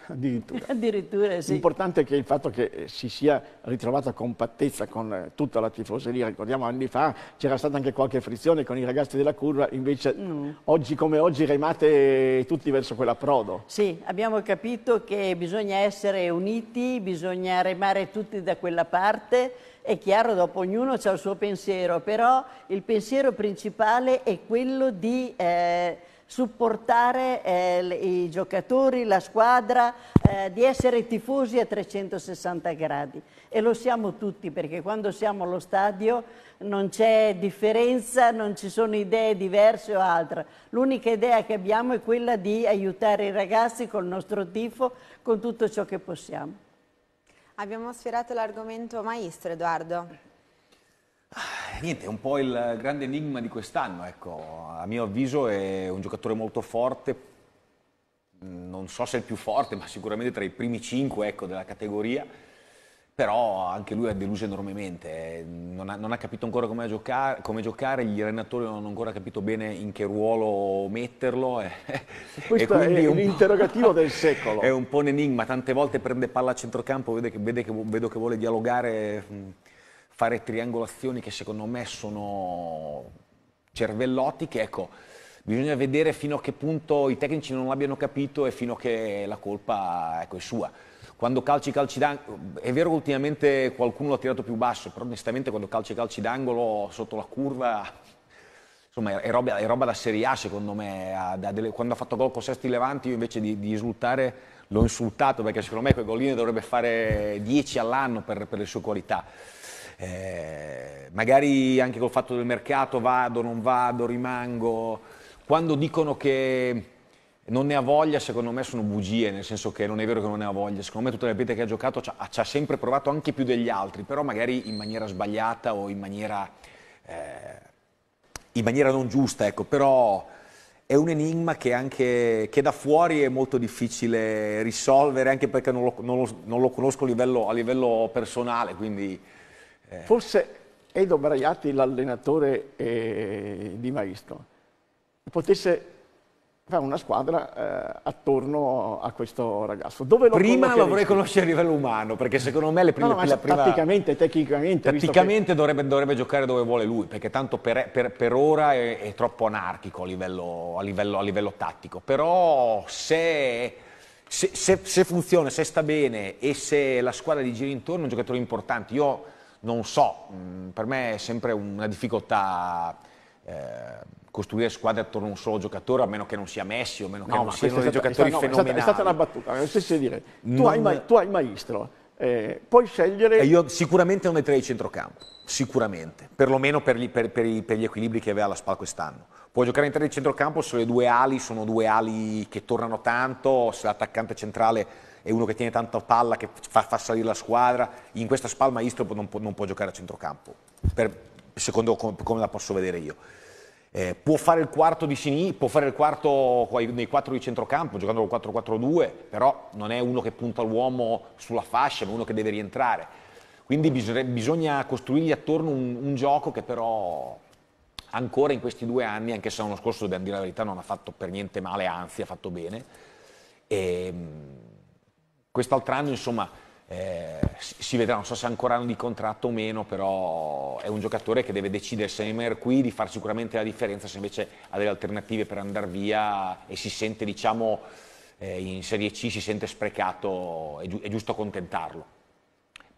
Addirittura. Addirittura sì. L'importante è che il fatto che eh, si sia ritrovata compattezza con eh, tutta la tifoseria, ricordiamo anni fa c'era stata anche qualche frizione con i ragazzi della curva, invece mm. oggi come oggi remate tutti verso quella prodo. Sì, abbiamo capito che bisogna essere uniti, bisogna remare tutti da quella parte, è chiaro dopo ognuno ha il suo pensiero, però il pensiero principale è quello di... Eh, supportare eh, i giocatori, la squadra, eh, di essere tifosi a 360 gradi. E lo siamo tutti perché quando siamo allo stadio non c'è differenza, non ci sono idee diverse o altre. L'unica idea che abbiamo è quella di aiutare i ragazzi col nostro tifo, con tutto ciò che possiamo. Abbiamo sfiorato l'argomento maestro, Edoardo. Ah, niente, è un po' il grande enigma di quest'anno, ecco. a mio avviso è un giocatore molto forte, non so se è il più forte, ma sicuramente tra i primi cinque ecco, della categoria, però anche lui ha deluso enormemente, non ha, non ha capito ancora come giocare, come giocare, gli allenatori non hanno ancora capito bene in che ruolo metterlo. E, eh. questo e è interrogativo del secolo. È un po' un enigma, tante volte prende palla a centrocampo, vede che, vede che, vedo che vuole dialogare mm, fare triangolazioni che secondo me sono cervellotiche, ecco, bisogna vedere fino a che punto i tecnici non l'abbiano capito e fino a che la colpa ecco, è sua. Quando calci calci d'angolo, è vero che ultimamente qualcuno l'ha tirato più basso, però onestamente quando calci calci d'angolo sotto la curva, insomma è roba, è roba da Serie A secondo me, quando ha fatto gol con Sesti Levanti io invece di, di esultare l'ho insultato perché secondo me quei golini dovrebbe fare 10 all'anno per, per le sue qualità eh, magari anche col fatto del mercato vado, non vado, rimango. Quando dicono che non ne ha voglia, secondo me sono bugie, nel senso che non è vero che non ne ha voglia, secondo me tutte le pete che ha giocato ci ha sempre provato anche più degli altri, però magari in maniera sbagliata o in maniera, eh, in maniera non giusta, ecco, però è un enigma che, anche, che, da fuori è molto difficile risolvere, anche perché non lo, non lo, non lo conosco a livello, a livello personale, quindi... Eh. Forse Edo Braiati, l'allenatore eh, di Maestro, potesse fare una squadra eh, attorno a questo ragazzo. Dove lo prima lo vorrei conoscere a livello umano, perché secondo me le prime... No, no, ma prima, tatticamente, tecnicamente... Tatticamente dovrebbe, dovrebbe, giocare dove vuole lui, perché tanto per, per, per ora è, è, troppo anarchico a livello, a livello, a livello tattico. Però se... Se, se, se, funziona, se sta bene e se la squadra gli gira intorno è un giocatore importante. Io non so, mm, per me è sempre una difficoltà eh, costruire squadre attorno a un solo giocatore, a meno che non sia Messi, o meno no, che non siano dei giocatori è stata, fenomenali. No, è, stata, è stata, una battuta, nel senso di dire, tu, non... hai, tu hai maestro, eh, puoi scegliere... E io sicuramente non dei tre di centrocampo, sicuramente, perlomeno per gli, per, per, per gli equilibri che aveva la SPAL quest'anno. Puoi giocare in tre di centrocampo se le due ali sono due ali che tornano tanto, se l'attaccante centrale è uno che tiene tanta palla, che fa, fa salire la squadra, in questa spalma Istrop non, non può, giocare a centrocampo, per, secondo come, come la posso vedere io. Eh, può fare il quarto di Sini, può fare il quarto nei quattro di centrocampo, giocando col 4-4-2, però non è uno che punta l'uomo sulla fascia, ma uno che deve rientrare. Quindi bisogna, costruirgli attorno un, un, gioco che però ancora in questi due anni, anche se l'anno scorso dobbiamo dire la verità, non ha fatto per niente male, anzi ha fatto bene. E, ehm, Quest'altro anno, insomma, eh, si vedrà, non so se ancora hanno di contratto o meno, però è un giocatore che deve decidere se rimanere qui, di fare sicuramente la differenza, se invece ha delle alternative per andare via e si sente, diciamo, eh, in Serie C, si sente sprecato, è, giu è giusto accontentarlo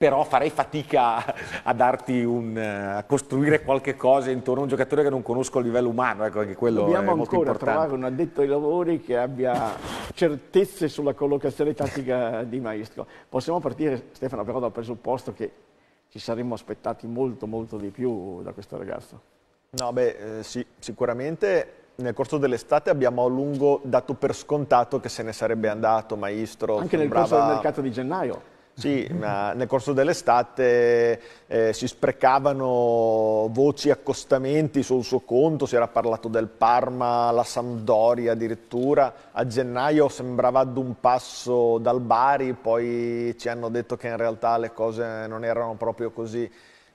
però farei fatica a, darti un, a costruire qualche cosa intorno a un giocatore che non conosco a livello umano, ecco, anche quello Dobbiamo è molto importante. ancora trovare un addetto ai lavori che abbia certezze sulla collocazione tattica di Maestro. Possiamo partire, Stefano, però dal presupposto che ci saremmo aspettati molto molto di più da questo ragazzo. No, beh, eh, sì, sicuramente nel corso dell'estate abbiamo a lungo dato per scontato che se ne sarebbe andato Maestro. Anche nel brava... corso del mercato di gennaio. Sì, ma nel corso dell'estate eh, si sprecavano voci accostamenti sul suo conto, si era parlato del Parma, la Sampdoria addirittura, a gennaio sembrava ad un passo dal Bari, poi ci hanno detto che in realtà le cose non erano proprio così.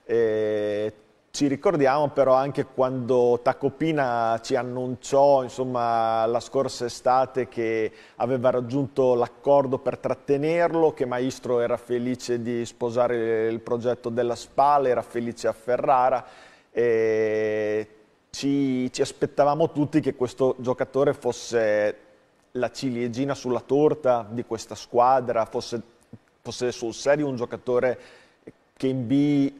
Eh, ci ricordiamo però anche quando Tacopina ci annunciò insomma, la scorsa estate che aveva raggiunto l'accordo per trattenerlo, che Maestro era felice di sposare il progetto della Spale, era felice a Ferrara e ci, ci aspettavamo tutti che questo giocatore fosse la ciliegina sulla torta di questa squadra, fosse, fosse sul serio un giocatore che in B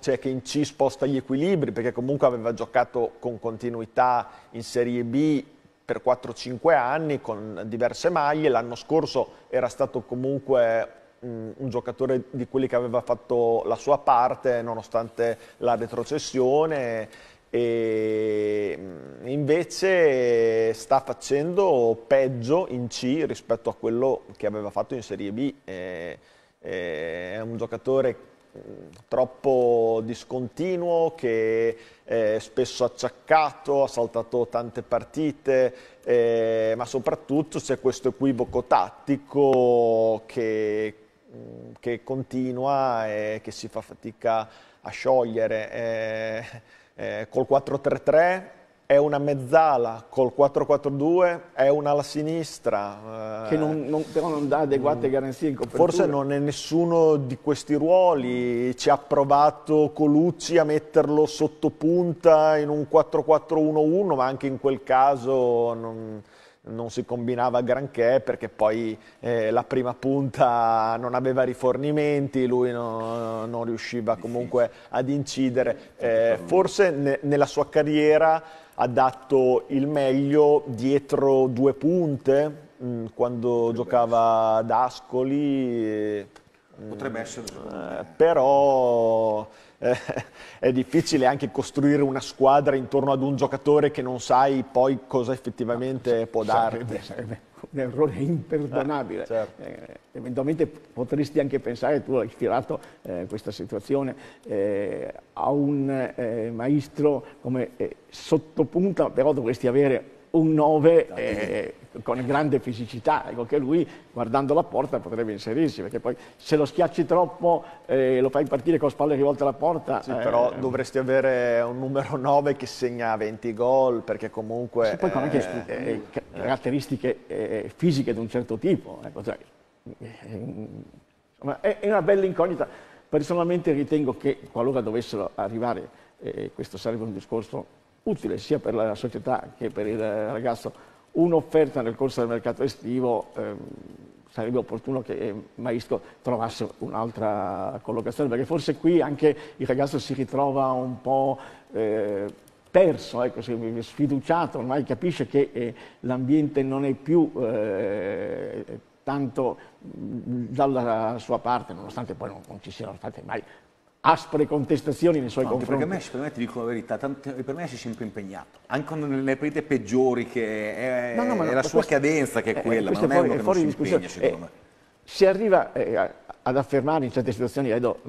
cioè che in C sposta gli equilibri, perché comunque aveva giocato con continuità in Serie B per 4-5 anni con diverse maglie, l'anno scorso era stato comunque un giocatore di quelli che aveva fatto la sua parte nonostante la retrocessione e invece sta facendo peggio in C rispetto a quello che aveva fatto in Serie B. è un giocatore troppo discontinuo, che è eh, spesso acciaccato, ha saltato tante partite, eh, ma soprattutto c'è questo equivoco tattico che, mm, che, continua e che si fa fatica a sciogliere. Eh, eh, col 4-3-3 è una mezzala col 4-4-2, è un'ala sinistra. Eh, che non, non, però non dà adeguate garanzie in copertura. Forse non è nessuno di questi ruoli, ci ha provato Colucci a metterlo sotto punta in un 4-4-1-1, ma anche in quel caso non, non si combinava granché perché poi eh, la prima punta non aveva rifornimenti, lui no, non riusciva comunque ad incidere. Eh, forse ne, nella sua carriera ha dato il meglio dietro due punte mh, mm, quando Potrebbe giocava essere. ad Ascoli. Eh, mm, Potrebbe mh, essere. Eh, però eh, è difficile anche costruire una squadra intorno ad un giocatore che non sai poi cosa effettivamente ah, può dare un errore imperdonabile. Ah, certo. eh, eventualmente potresti anche pensare, tu hai tirato eh, questa situazione, eh, a un eh, maestro come eh, sottopunta, però dovresti avere un 9 eh, con grande fisicità, ecco che lui guardando la porta potrebbe inserirsi, perché poi se lo schiacci troppo eh, lo fai partire con spalle rivolte alla porta. Sì, eh, però eh. dovresti avere un numero 9 che segna 20 gol, perché comunque... Sì, poi con anche eh, eh, caratteristiche fisiche di un certo tipo, ecco, cioè, insomma, è, è una bella incognita. Personalmente ritengo che qualora dovessero arrivare, questo sarebbe un discorso utile sia per la società che per il ragazzo. Un'offerta nel corso del mercato estivo ehm, sarebbe opportuno che Maisco trovasse un'altra collocazione, perché forse qui anche il ragazzo si ritrova un po' eh, perso, ecco, sfiduciato, ormai capisce che eh, l'ambiente non è più eh, tanto mm, dalla sua parte, nonostante poi non, non ci siano state mai aspre contestazioni nei suoi no, confronti. Perché Mesh, per me, ti dico la verità, tante, per me si è sempre impegnato, anche nelle partite peggiori, che è, no, no, è la sua questo, cadenza che è eh, quella, ma non è, fuori, è fuori discussione. Impegna, si eh, arriva eh, ad affermare in certe situazioni, Edo,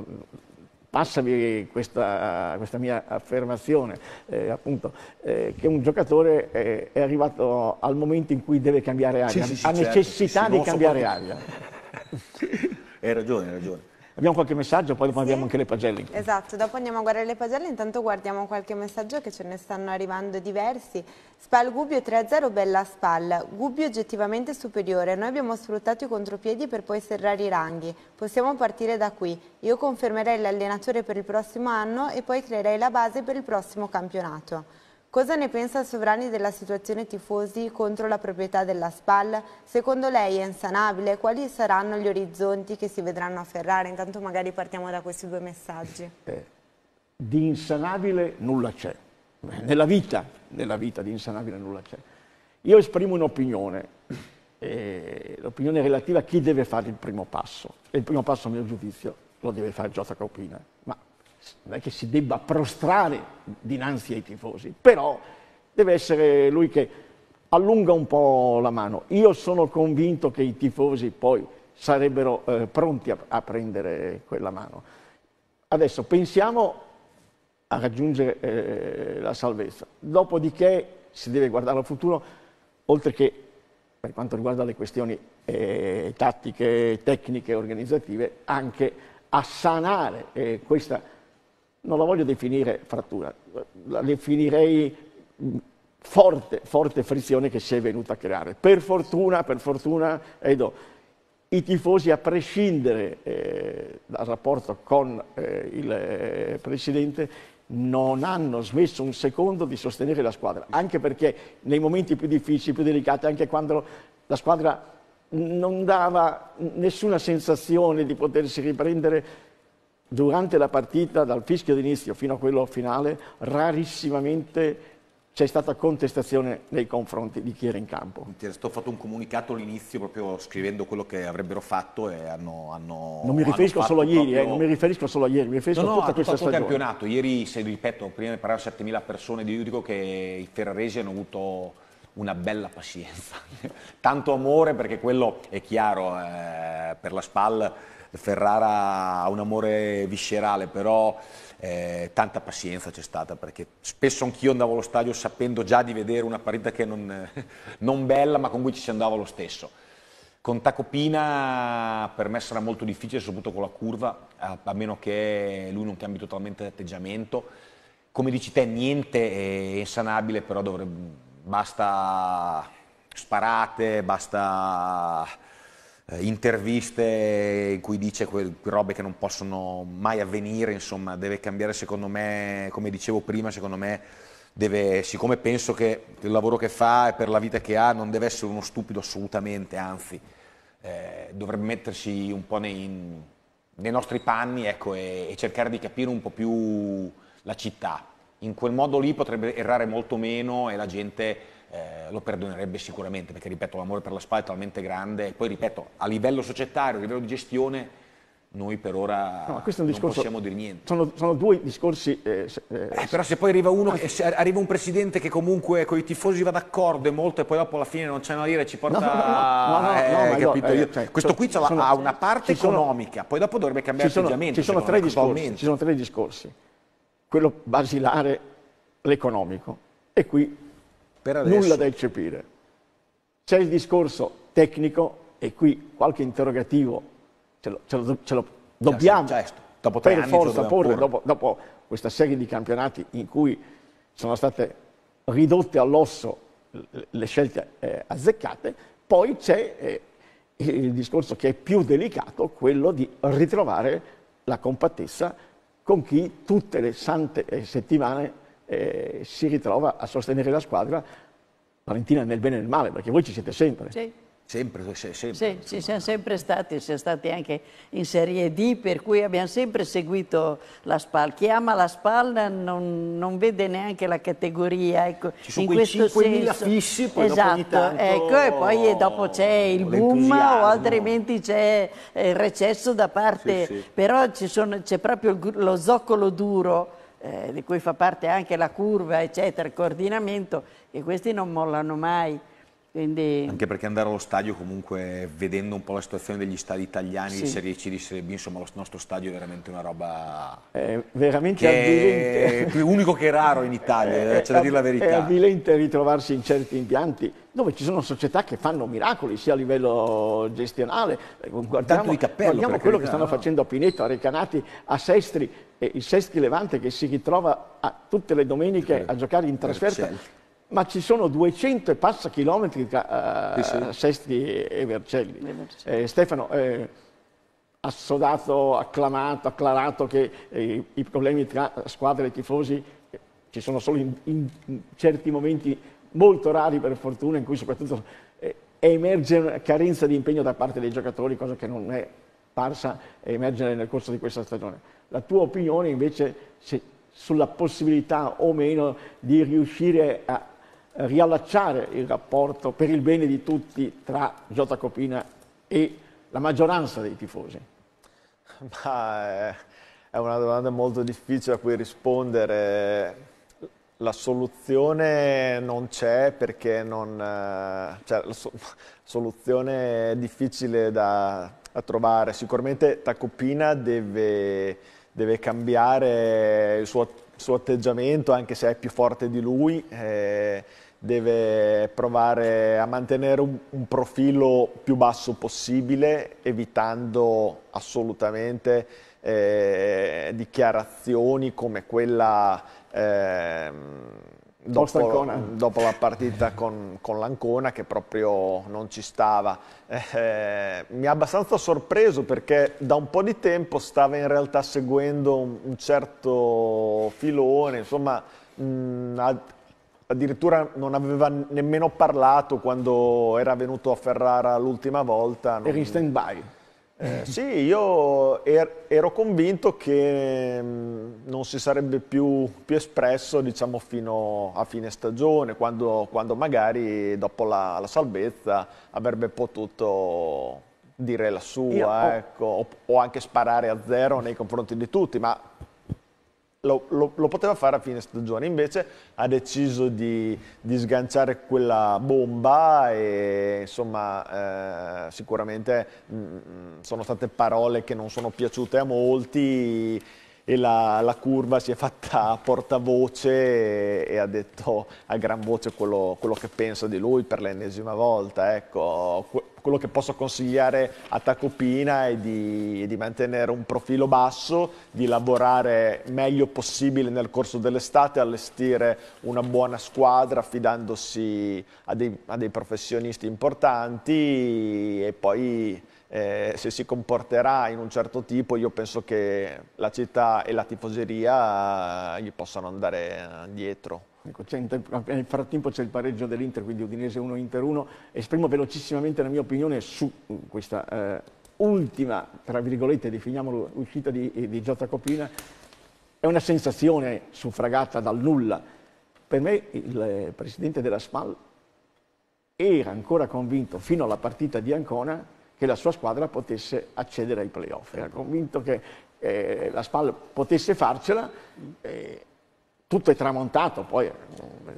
passami questa, questa, mia affermazione, eh, appunto, eh, che un giocatore è, è, arrivato al momento in cui deve cambiare aria, sì, sì, ha certo, sì, necessità certo, di cambiare aria. hai ragione, hai ragione. Abbiamo qualche messaggio, poi dopo sì. abbiamo anche le pagelle. Esatto, dopo andiamo a guardare le pagelle, intanto guardiamo qualche messaggio che ce ne stanno arrivando diversi. Spal Gubbio 3-0, bella Spal. Gubbio oggettivamente superiore, noi abbiamo sfruttato i contropiedi per poi serrare i ranghi. Possiamo partire da qui. Io confermerei l'allenatore per il prossimo anno e poi creerei la base per il prossimo campionato. Cosa ne pensa Sovrani della situazione tifosi contro la proprietà della SPAL? Secondo lei è insanabile? Quali saranno gli orizzonti che si vedranno a Ferrara? Intanto magari partiamo da questi due messaggi. Eh, di insanabile nulla c'è. Nella vita, nella vita di insanabile nulla c'è. Io esprimo un'opinione, eh, l'opinione relativa a chi deve fare il primo passo. E il primo passo, a mio giudizio, lo deve fare Giotta Caupina. Ma non è che si debba prostrare dinanzi ai tifosi, però deve essere lui che allunga un po' la mano. Io sono convinto che i tifosi poi sarebbero eh, pronti a, a, prendere quella mano. Adesso pensiamo a raggiungere eh, la salvezza, dopodiché si deve guardare al futuro, oltre che per quanto riguarda le questioni eh, tattiche, tecniche, organizzative, anche a sanare eh, questa non la voglio definire frattura, la definirei mm, forte, forte frizione che si è venuta a creare. Per fortuna, per fortuna, Edo, i tifosi, a prescindere eh, dal rapporto con eh, il eh, Presidente, non hanno smesso un secondo di sostenere la squadra, anche perché nei momenti più difficili, più delicati, anche quando la squadra non dava nessuna sensazione di potersi riprendere, durante la partita, dal fischio d'inizio fino a quello finale, rarissimamente c'è stata contestazione nei confronti di chi era in campo. Ti è stato fatto un comunicato all'inizio proprio scrivendo quello che avrebbero fatto e hanno... hanno non mi riferisco solo a ieri, eh, proprio... eh, non mi riferisco solo a ieri, mi riferisco no, no, a tutta a questa stagione. campionato. Ieri, se ripeto, prima di parlare a 7.000 persone di dico che i ferraresi hanno avuto una bella pazienza, tanto amore perché quello è chiaro eh, per la SPAL Ferrara ha un amore viscerale, però eh, tanta pazienza c'è stata, perché spesso anch'io andavo allo stadio sapendo già di vedere una partita che non, non bella, ma con cui ci si andava lo stesso. Con Tacopina per me sarà molto difficile, soprattutto con la curva, a, a meno che lui non cambi totalmente l'atteggiamento. Come dici te, niente è insanabile, però dovrebbe, basta sparate, basta eh, interviste in cui dice quelle robe che non possono mai avvenire, insomma, deve cambiare secondo me, come dicevo prima, secondo me deve, siccome penso che il lavoro che fa e per la vita che ha non deve essere uno stupido assolutamente, anzi, eh, dovrebbe mettersi un po' nei, nei nostri panni ecco, e, e cercare di capire un po' più la città. In quel modo lì potrebbe errare molto meno e la gente eh, lo perdonerebbe sicuramente, perché ripeto, l'amore per la SPA è talmente grande, e poi ripeto, a livello societario, a livello di gestione, noi per ora no, non discorso, possiamo dire niente. Sono, sono due discorsi... Eh, se, eh, eh, però se poi arriva, uno, ah, se arriva, un presidente che comunque con i tifosi va d'accordo e molto e poi dopo alla fine non c'è una lira e ci porta... No, no, no, no eh, eh, cioè, Questo qui sono, ha una parte economica, poi dopo dovrebbe cambiare ci atteggiamento. Ci sono, tre discorsi, ci sono tre discorsi. Quello basilare, l'economico. E qui per adesso... nulla da eccepire. C'è il discorso tecnico e qui qualche interrogativo ce lo, ce lo, ce lo dobbiamo già, certo, certo. dopo tre per forza porre dopo, dopo questa serie di campionati in cui sono state ridotte all'osso le scelte eh, azzeccate, poi c'è eh, il discorso che è più delicato, quello di ritrovare la compattezza con chi tutte le sante eh, settimane eh, si ritrova a sostenere la squadra Valentina nel bene e nel male, perché voi ci siete sempre. Sì. Sempre, se, sempre. Sì, ci siamo sempre stati, siamo stati anche in Serie D, per cui abbiamo sempre seguito la SPAL. Chi ama la SPAL non, non vede neanche la categoria. Ecco, ci sono in quei 5.000 fissi, poi esatto, tanto... ecco, e poi dopo c'è il boom o altrimenti c'è il eh, recesso da parte... Sì, sì. Però c'è proprio lo zoccolo duro eh, di cui fa parte anche la curva, eccetera, il coordinamento, che questi non mollano mai. Quindi... Anche perché andare allo stadio comunque, vedendo un po' la situazione degli stadi italiani, sì. di Serie C, di Serie B, insomma lo nostro stadio è veramente una roba... È veramente che avvilente. È unico che raro in Italia, c'è da dire la verità. È avvilente ritrovarsi in certi impianti dove ci sono società che fanno miracoli sia a livello gestionale, eh, guardiamo, cappello, guardiamo quello carità, che stanno no? facendo a Pineto, a Recanati, a Sestri, il Sestri Levante che si ritrova a, tutte le domeniche a giocare in trasferta certo ma ci sono 200 e passa chilometri tra eh, sì, sì. Sesti e Vercelli. Eh, Stefano, eh, assodato, acclamato, acclarato che eh, i problemi tra squadre e tifosi eh, ci sono solo in, in, certi momenti molto rari per fortuna in cui soprattutto eh, emerge una carenza di impegno da parte dei giocatori, cosa che non è parsa emergere nel corso di questa stagione. La tua opinione invece se, sulla possibilità o meno di riuscire a riallacciare il rapporto per il bene di tutti tra Giotta Copina e la maggioranza dei tifosi? Ma eh, è una domanda molto difficile a cui rispondere. La soluzione non c'è perché non... Eh, cioè, la so soluzione è difficile da, da trovare. Sicuramente Tacopina deve, deve cambiare il suo, suo, atteggiamento, anche se è più forte di lui. Eh, deve provare a mantenere un, un, profilo più basso possibile, evitando assolutamente eh, dichiarazioni come quella eh, dopo, dopo, la partita con, con l'Ancona che proprio non ci stava. Eh, mi ha abbastanza sorpreso perché da un po' di tempo stava in realtà seguendo un, un certo filone, insomma mh, ha addirittura non aveva nemmeno parlato quando era venuto a Ferrara l'ultima volta. Non... Eri in stand by. Eh, sì, io er ero convinto che mm, non si sarebbe più, più, espresso diciamo, fino a fine stagione, quando, quando magari dopo la, la, salvezza avrebbe potuto dire la sua, io, ecco, o, o anche sparare a zero nei confronti di tutti, ma lo, lo, lo, poteva fare a fine stagione, invece ha deciso di, di sganciare quella bomba e insomma eh, sicuramente mh, mm, mm, sono state parole che non sono piaciute a molti e la, la, curva si è fatta portavoce e, e ha detto a gran voce quello, quello, che pensa di lui per l'ennesima volta. Ecco, que quello che posso consigliare a Tacopina è di, di, mantenere un profilo basso, di lavorare meglio possibile nel corso dell'estate, allestire una buona squadra affidandosi a dei, a dei professionisti importanti e poi eh, se si comporterà in un certo tipo io penso che la città e la tifoseria eh, gli possano andare eh, dietro. Ecco, nel frattempo c'è il pareggio dell'Inter, quindi Udinese 1, Inter 1. Esprimo velocissimamente la mia opinione su uh, questa eh, ultima, tra virgolette, definiamolo, uscita di, eh, di Giotta Copina. È una sensazione suffragata dal nulla. Per me il presidente della SPAL era ancora convinto fino alla partita di Ancona che la sua squadra potesse accedere ai playoff. Era certo. convinto che eh, la SPAL potesse farcela. Eh, tutto è tramontato, poi eh,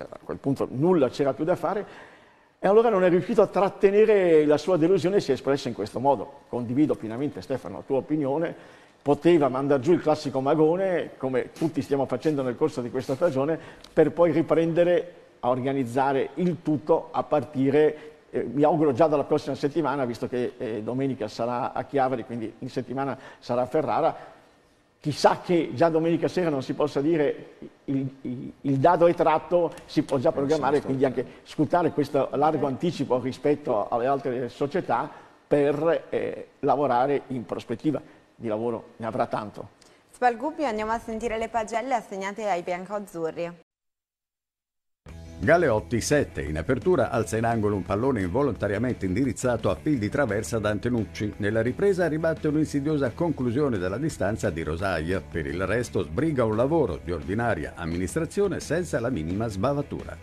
a quel punto nulla c'era più da fare. E allora non è riuscito a trattenere la sua delusione e si è espressa in questo modo. Condivido pienamente, Stefano, la tua opinione. Poteva mandare giù il classico magone, come tutti stiamo facendo nel corso di questa stagione, per poi riprendere a organizzare il tutto a partire mi auguro già dalla prossima settimana, visto che eh, domenica sarà a Chiavari, quindi in settimana sarà a Ferrara, chissà che già domenica sera non si possa dire il, il, il dado è tratto, si può già eh, programmare, quindi anche sfruttare questo largo anticipo rispetto alle altre società per eh, lavorare in prospettiva. Di lavoro ne avrà tanto. Spalgubbi, andiamo a sentire le pagelle assegnate ai bianco-azzurri. Galeotti 7, in apertura alza in angolo un pallone involontariamente indirizzato a fil di traversa da Antenucci. Nella ripresa ribatte un'insidiosa conclusione della distanza di Rosaia. Per il resto sbriga un lavoro di ordinaria amministrazione senza la minima sbavatura.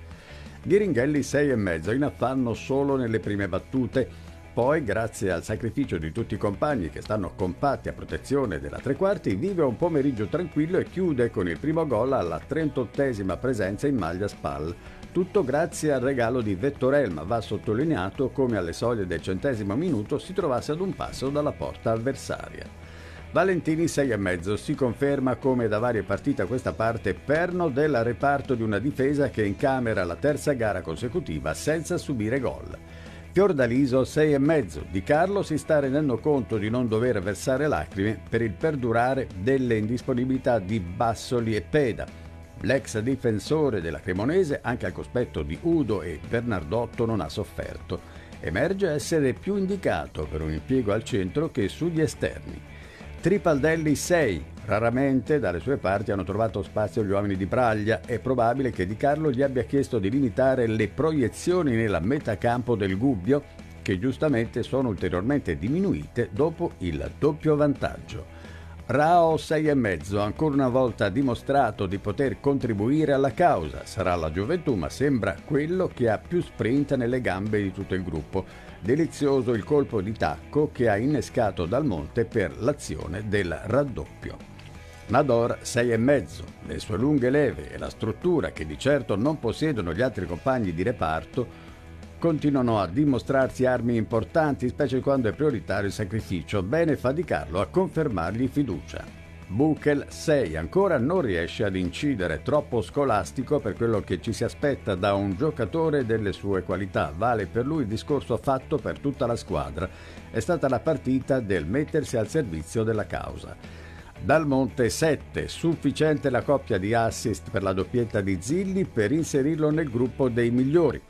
Ghiringhelli 6,5 in affanno solo nelle prime battute. Poi, grazie al sacrificio di tutti i compagni che stanno compatti a protezione della tre quarti, vive un pomeriggio tranquillo e chiude con il primo gol alla 38esima presenza in maglia Spal tutto grazie al regalo di Vettorel, ma va sottolineato come alle soglie del centesimo minuto si trovasse ad un passo dalla porta avversaria. Valentini 6,5 si conferma come da varie partite a questa parte perno del reparto di una difesa che incamera la terza gara consecutiva senza subire gol. Fiordaliso 6,5 Di Carlo si sta rendendo conto di non dover versare lacrime per il perdurare delle indisponibilità di Bassoli e Peda L'ex difensore della Cremonese, anche al cospetto di Udo e Bernardotto, non ha sofferto. Emerge essere più indicato per un impiego al centro che sugli esterni. Tripaldelli 6. Raramente dalle sue parti hanno trovato spazio gli uomini di Praglia. È probabile che Di Carlo gli abbia chiesto di limitare le proiezioni nella metacampo del Gubbio, che giustamente sono ulteriormente diminuite dopo il doppio vantaggio. Rao 6,5 ha ancora una volta dimostrato di poter contribuire alla causa. Sarà la gioventù, ma sembra quello che ha più sprint nelle gambe di tutto il gruppo. Delizioso il colpo di tacco che ha innescato Dal Monte per l'azione del raddoppio. Nador 6,5. Le sue lunghe leve e la struttura che di certo non possiedono gli altri compagni di reparto continuano a dimostrarsi armi importanti, specie quando è prioritario il sacrificio. Bene fa di Carlo a confermargli fiducia. Buchel 6 ancora non riesce ad incidere, troppo scolastico per quello che ci si aspetta da un giocatore delle sue qualità. Vale per lui il discorso fatto per tutta la squadra. È stata la partita del mettersi al servizio della causa. Dal Monte 7, sufficiente la coppia di assist per la doppietta di Zilli per inserirlo nel gruppo dei migliori.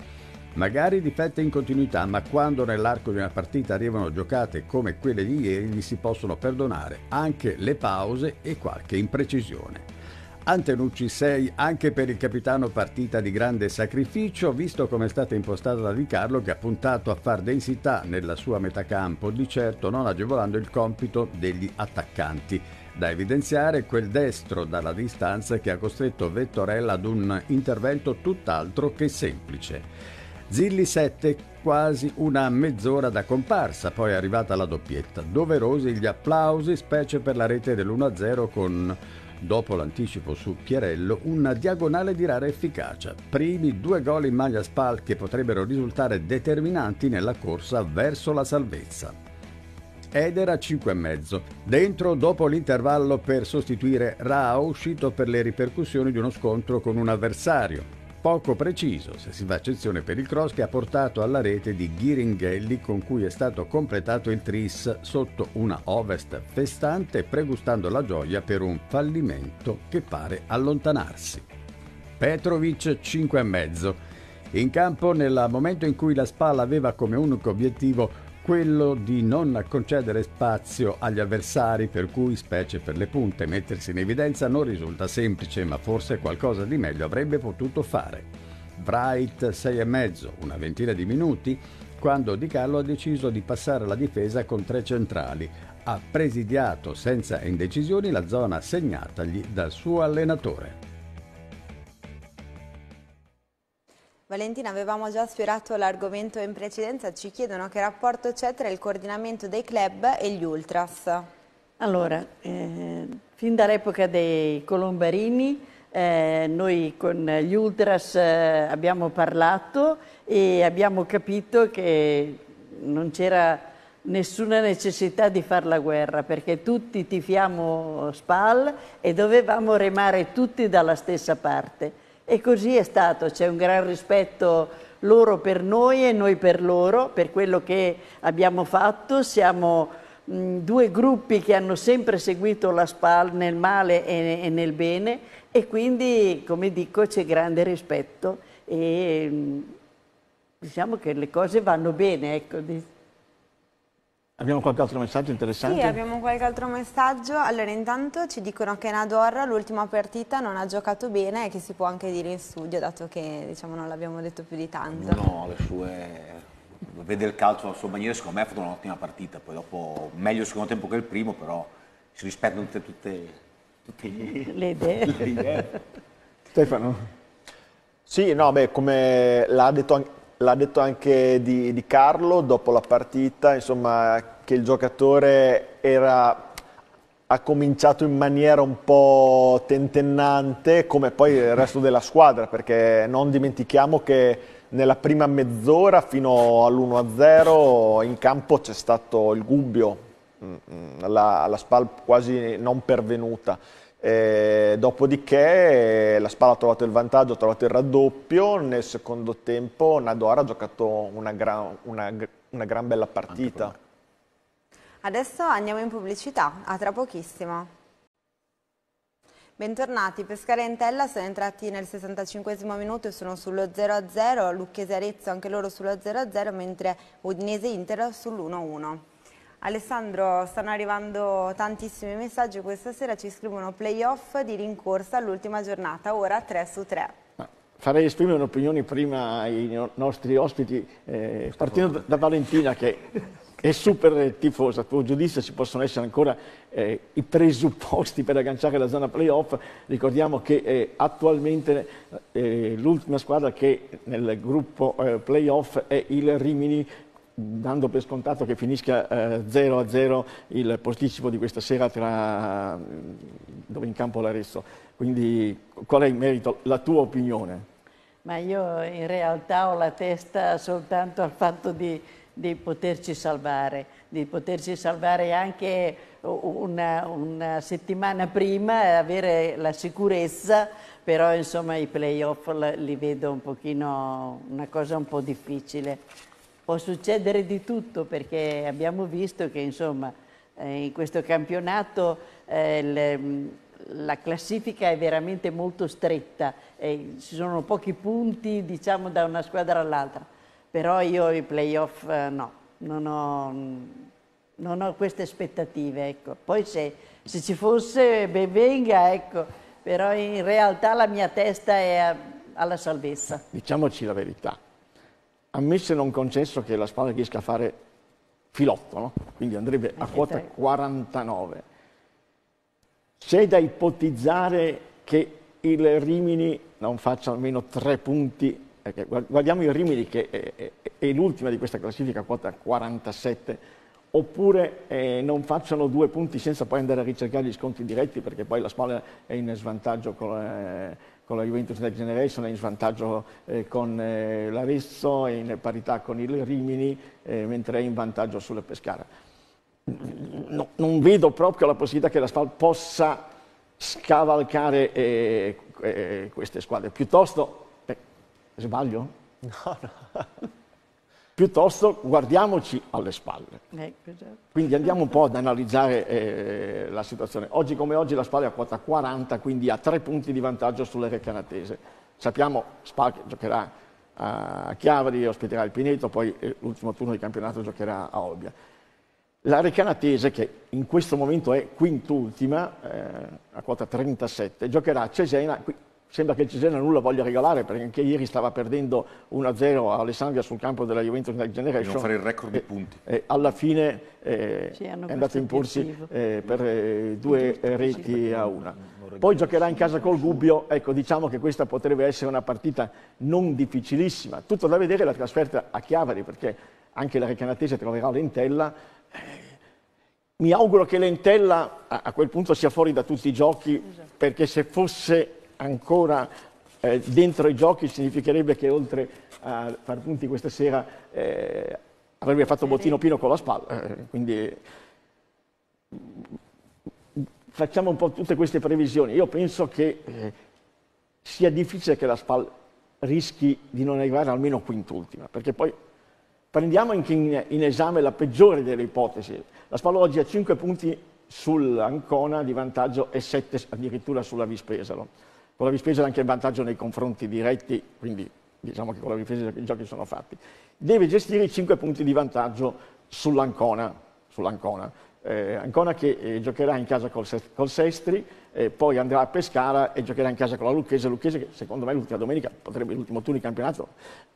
Magari difette in continuità, ma quando nell'arco di una partita arrivano giocate come quelle di ieri, gli si possono perdonare anche le pause e qualche imprecisione. Antenucci 6 anche per il capitano partita di grande sacrificio, visto come è stata impostata da Di Carlo che ha puntato a far densità nella sua metacampo, di certo non agevolando il compito degli attaccanti. Da evidenziare quel destro dalla distanza che ha costretto Vettorella ad un intervento tutt'altro che semplice. Zilli 7 quasi una mezz'ora da comparsa, poi è arrivata la doppietta. Doverosi gli applausi, specie per la rete dell'1-0 con dopo l'anticipo su Chiarello, una diagonale di rara efficacia. Primi due gol in maglia spal che potrebbero risultare determinanti nella corsa verso la salvezza. Eder a 5,5, dentro dopo l'intervallo per sostituire Rao, uscito per le ripercussioni di uno scontro con un avversario poco preciso, se si fa eccezione per il cross che ha portato alla rete di Ghiringhelli con cui è stato completato il tris sotto una ovest festante pregustando la gioia per un fallimento che pare allontanarsi. Petrovic 5,5 in campo nel momento in cui la spalla aveva come unico obiettivo quello di non concedere spazio agli avversari, per cui, specie per le punte, mettersi in evidenza non risulta semplice, ma forse qualcosa di meglio avrebbe potuto fare. Bright mezzo, una ventina di minuti, quando Di Carlo ha deciso di passare la difesa con tre centrali. Ha presidiato senza indecisioni la zona segnatagli dal suo allenatore. Valentina, avevamo già sfiorato l'argomento in precedenza, ci chiedono che rapporto c'è tra il coordinamento dei club e gli ultras. Allora, eh, fin dall'epoca dei Colombarini eh, noi con gli ultras eh, abbiamo parlato e abbiamo capito che non c'era nessuna necessità di fare la guerra perché tutti tifiamo SPAL e dovevamo remare tutti dalla stessa parte. E così è stato, c'è un gran rispetto loro per noi e noi per loro, per quello che abbiamo fatto. Siamo mh, mm, due gruppi che hanno sempre seguito la SPAL nel male e, e nel bene e quindi, come dico, c'è grande rispetto e mh, mm, diciamo che le cose vanno bene. Ecco. Abbiamo qualche altro messaggio interessante? Sì, abbiamo qualche altro messaggio. Allora, intanto ci dicono che Nador l'ultima partita non ha giocato bene e che si può anche dire in studio, dato che diciamo, non l'abbiamo detto più di tanto. No, le sue... vede il calcio alla sua maniera, secondo me ha fatto un'ottima partita, poi dopo meglio il secondo tempo che il primo, però si rispettano tutte, tutte, tutte le idee. Le idee. Stefano? Sì, no, beh, come l'ha detto anche l'ha detto anche di, di, Carlo dopo la partita, insomma, che il giocatore era, ha cominciato in maniera un po' tentennante, come poi il resto della squadra, perché non dimentichiamo che nella prima mezz'ora fino all'1-0 in campo c'è stato il Gubbio, mm, mm, la, la SPAL quasi non pervenuta. Eh, dopodiché la Spalla ha trovato il vantaggio, ha trovato il raddoppio, nel secondo tempo Nadora ha giocato una gran, una, una gran bella partita. Adesso andiamo in pubblicità, a tra pochissimo. Bentornati, Pescara e Intella sono entrati nel 65 minuto e sono sullo 0-0, Lucchese e Arezzo anche loro sullo 0-0, mentre Udinese e Inter sull'1-1. Alessandro, stanno arrivando tantissimi messaggi questa sera, ci scrivono playoff di rincorsa all'ultima giornata, ora 3 su 3 farei esprimere un'opinione prima ai nostri ospiti, eh, partendo da Valentina che è super tifosa, a tuo giudizio ci possono essere ancora eh, i presupposti per agganciare la zona playoff, ricordiamo che eh, attualmente eh, l'ultima squadra che nel gruppo eh, playoff è il Rimini dando per scontato che finisca 0 eh, a 0 il posticipo di questa sera tra, mm, dove in campo l'Arezzo. Quindi qual è il merito? La tua opinione? Ma io in realtà ho la testa soltanto al fatto di, di poterci salvare, di poterci salvare anche una, una settimana prima e avere la sicurezza, però insomma i playoff li vedo un pochino una cosa un po' difficile può succedere di tutto perché abbiamo visto che insomma eh, in questo campionato eh, le, mm, la classifica è veramente molto stretta, eh, ci sono pochi punti diciamo da una squadra all'altra, però io i playoff eh, no, non ho, non ho, queste aspettative. Ecco. Poi se, se ci fosse ben venga, ecco. però in realtà la mia testa è alla salvezza. Diciamoci la verità, ammesso e non concesso che la squadra riesca a fare filotto, no? quindi andrebbe a eh quota 49. C'è da ipotizzare che il Rimini non faccia almeno tre punti, perché guardiamo il Rimini che è, è, è l'ultima di questa classifica, quota 47, oppure eh, non facciano due punti senza poi andare a ricercare gli sconti diretti perché poi la spalla è in svantaggio con... Eh, con la Juventus Next Generation, è in svantaggio eh, con eh, l'Arezzo, è in parità con il Rimini, eh, mentre è in vantaggio sulla Pescara. No, non vedo proprio la possibilità che la Spal possa scavalcare eh, eh, queste squadre. Piuttosto, beh, sbaglio? No, no piuttosto guardiamoci alle spalle. Ecco, certo. Quindi andiamo un po' ad analizzare eh, la situazione. Oggi come oggi la Spalla è a quota 40, quindi ha tre punti di vantaggio sulle Recanatese. Sappiamo Spal che giocherà a Chiavari, ospiterà il Pineto, poi eh, l'ultimo turno di campionato giocherà a Olbia. La Recanatese, che in questo momento è quintultima, eh, a quota 37, giocherà a Cesena, sembra che il Cesena nulla voglia regalare perché anche ieri stava perdendo 1-0 a Alessandria sul campo della Juventus Next Generation. Non fare il record di punti. E, e alla fine eh, è andato in porsi eh, per eh, due reti a una. Poi giocherà in casa col Gubbio, ecco diciamo che questa potrebbe essere una partita non difficilissima. Tutto da vedere la trasferta a Chiavari perché anche la Recanatese troverà Lentella. Eh, mi auguro che Lentella a, quel punto sia fuori da tutti i giochi esatto. perché se fosse ancora eh, dentro i giochi significherebbe che oltre a far punti questa sera eh, avrebbe fatto bottino pieno con la spalla. Eh, eh. quindi facciamo un po' tutte queste previsioni. Io penso che eh, sia difficile che la SPAL rischi di non arrivare almeno quintultima, perché poi prendiamo anche in, in esame la peggiore delle ipotesi. La SPAL oggi ha 5 punti sull'Ancona di vantaggio e 7 addirittura sulla Vispesaro con la rispesa è anche il vantaggio nei confronti diretti, quindi diciamo che con la rispesa i giochi sono fatti. Deve gestire i 5 punti di vantaggio sull'Ancona, sull'Ancona. Eh, Ancona che eh, giocherà in casa col, col Sestri, eh, poi andrà a Pescara e giocherà in casa con la Lucchese. Lucchese che secondo me l'ultima domenica, potrebbe, l'ultimo turno di campionato,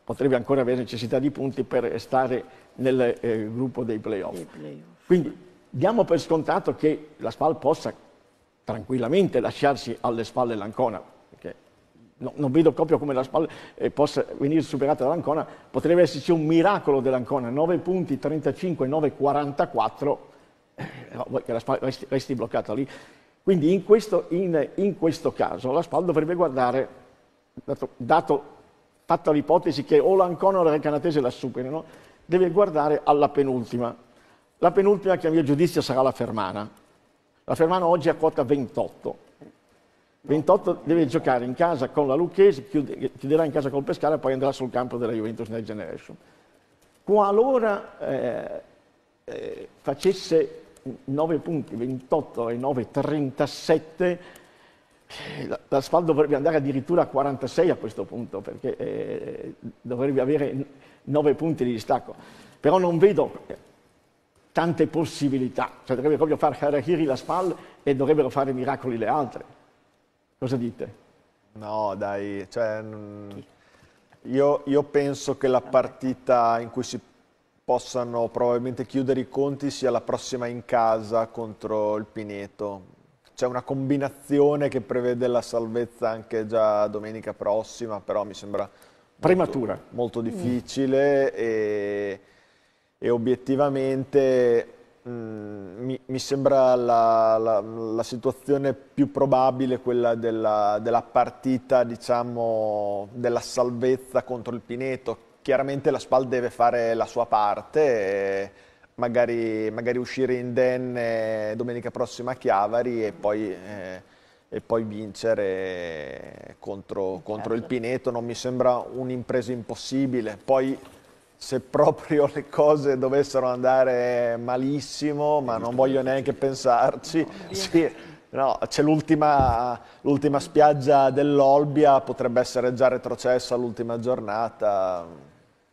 potrebbe ancora avere necessità di punti per stare nel eh, gruppo dei playoff. Quindi diamo per scontato che la SPAL possa tranquillamente lasciarsi alle spalle l'Ancona, perché no, non vedo proprio come la spalla eh, possa venire superata dall'Ancona, potrebbe esserci un miracolo dell'Ancona, 9 punti, 35, 9, 44, eh, che la spalla resti, resti bloccata lì. Quindi in questo, in, in questo caso la spalla dovrebbe guardare, dato, dato fatta l'ipotesi che o l'Ancona o la Recanatese la superino, deve guardare alla penultima. La penultima che a mio giudizio sarà la Fermana, la Fermano oggi è a quota 28. 28 deve giocare in casa con la Lucchese, chiuderà in casa col Pescara e poi andrà sul campo della Juventus Next Generation. Qualora eh, eh, facesse 9 punti, 28 e 9, 37, l'asfalto dovrebbe andare addirittura a 46 a questo punto, perché eh, dovrebbe avere 9 punti di distacco. Però non vedo tante possibilità, cioè dovrebbe proprio far Harakiri la spalla e dovrebbero fare miracoli le altre. Cosa dite? No, dai, cioè, mm, io, io, penso che la partita in cui si possano probabilmente chiudere i conti sia la prossima in casa contro il Pineto. C'è una combinazione che prevede la salvezza anche già domenica prossima, però mi sembra prematura. Molto, molto mm. difficile mm. e e obiettivamente mh, mm, mi, mi, sembra la, la, la, situazione più probabile quella della, della partita diciamo, della salvezza contro il Pineto. Chiaramente la SPAL deve fare la sua parte. Magari, magari, uscire indenne domenica prossima a Chiavari e poi, eh, e poi vincere contro, contro il certo. Pineto non mi sembra un'impresa impossibile. Poi se proprio le cose dovessero andare malissimo, ma non voglio neanche pensarci, sì, no, c'è l'ultima, spiaggia dell'Olbia, potrebbe essere già retrocessa all'ultima giornata.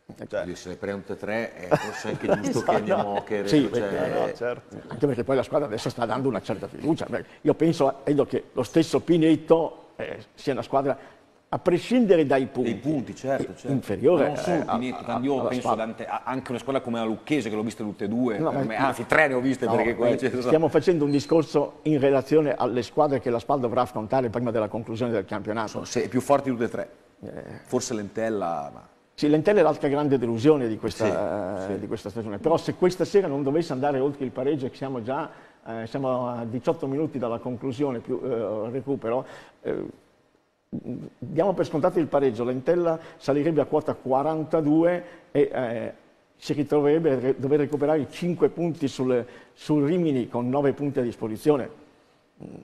Ecco, cioè. Quindi se ne prende 3 eh, è forse anche giusto che esatto. andiamo che sì, cioè... perché, no, eh, certo. anche perché poi la squadra adesso sta dando una certa fiducia. Io penso, credo che lo stesso Pinetto eh, sia una squadra a prescindere dai punti, dei punti certo, certo. inferiore non solo Pineto, Candio, penso Dante, anche una squadra come la Lucchese che l'ho vista tutte e due no, me, anzi tre ne ho viste no, perché qua eh, c'è stiamo facendo un discorso in relazione alle squadre che la SPAL dovrà affrontare prima della conclusione del campionato sono se, più forti tutte e tre eh. forse Lentella ma... Sì, Lentella è l'altra grande delusione di questa, sì, eh, sì. di questa, stagione, però se questa sera non dovesse andare oltre il pareggio che siamo già eh, siamo a 18 minuti dalla conclusione più eh, recupero, eh, diamo per scontato il pareggio, l'Entella salirebbe a quota 42 e eh, si ritroverebbe a dover recuperare 5 punti sul, sul Rimini con 9 punti a disposizione. Mm,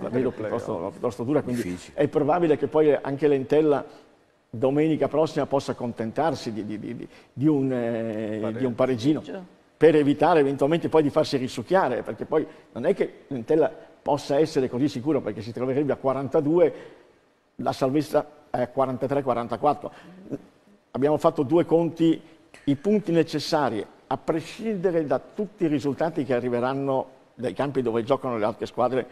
la vedo piuttosto, piuttosto dura, quindi Difficile. è probabile che poi anche l'Entella domenica prossima possa accontentarsi di, di, di, di un, eh, un pareggino per evitare eventualmente poi di farsi risucchiare, perché poi non è che l'Entella possa essere così sicuro perché si troverebbe a 42 la salvezza è 43-44. Abbiamo fatto due conti, i punti necessari, a prescindere da tutti i risultati che arriveranno dai campi dove giocano le altre squadre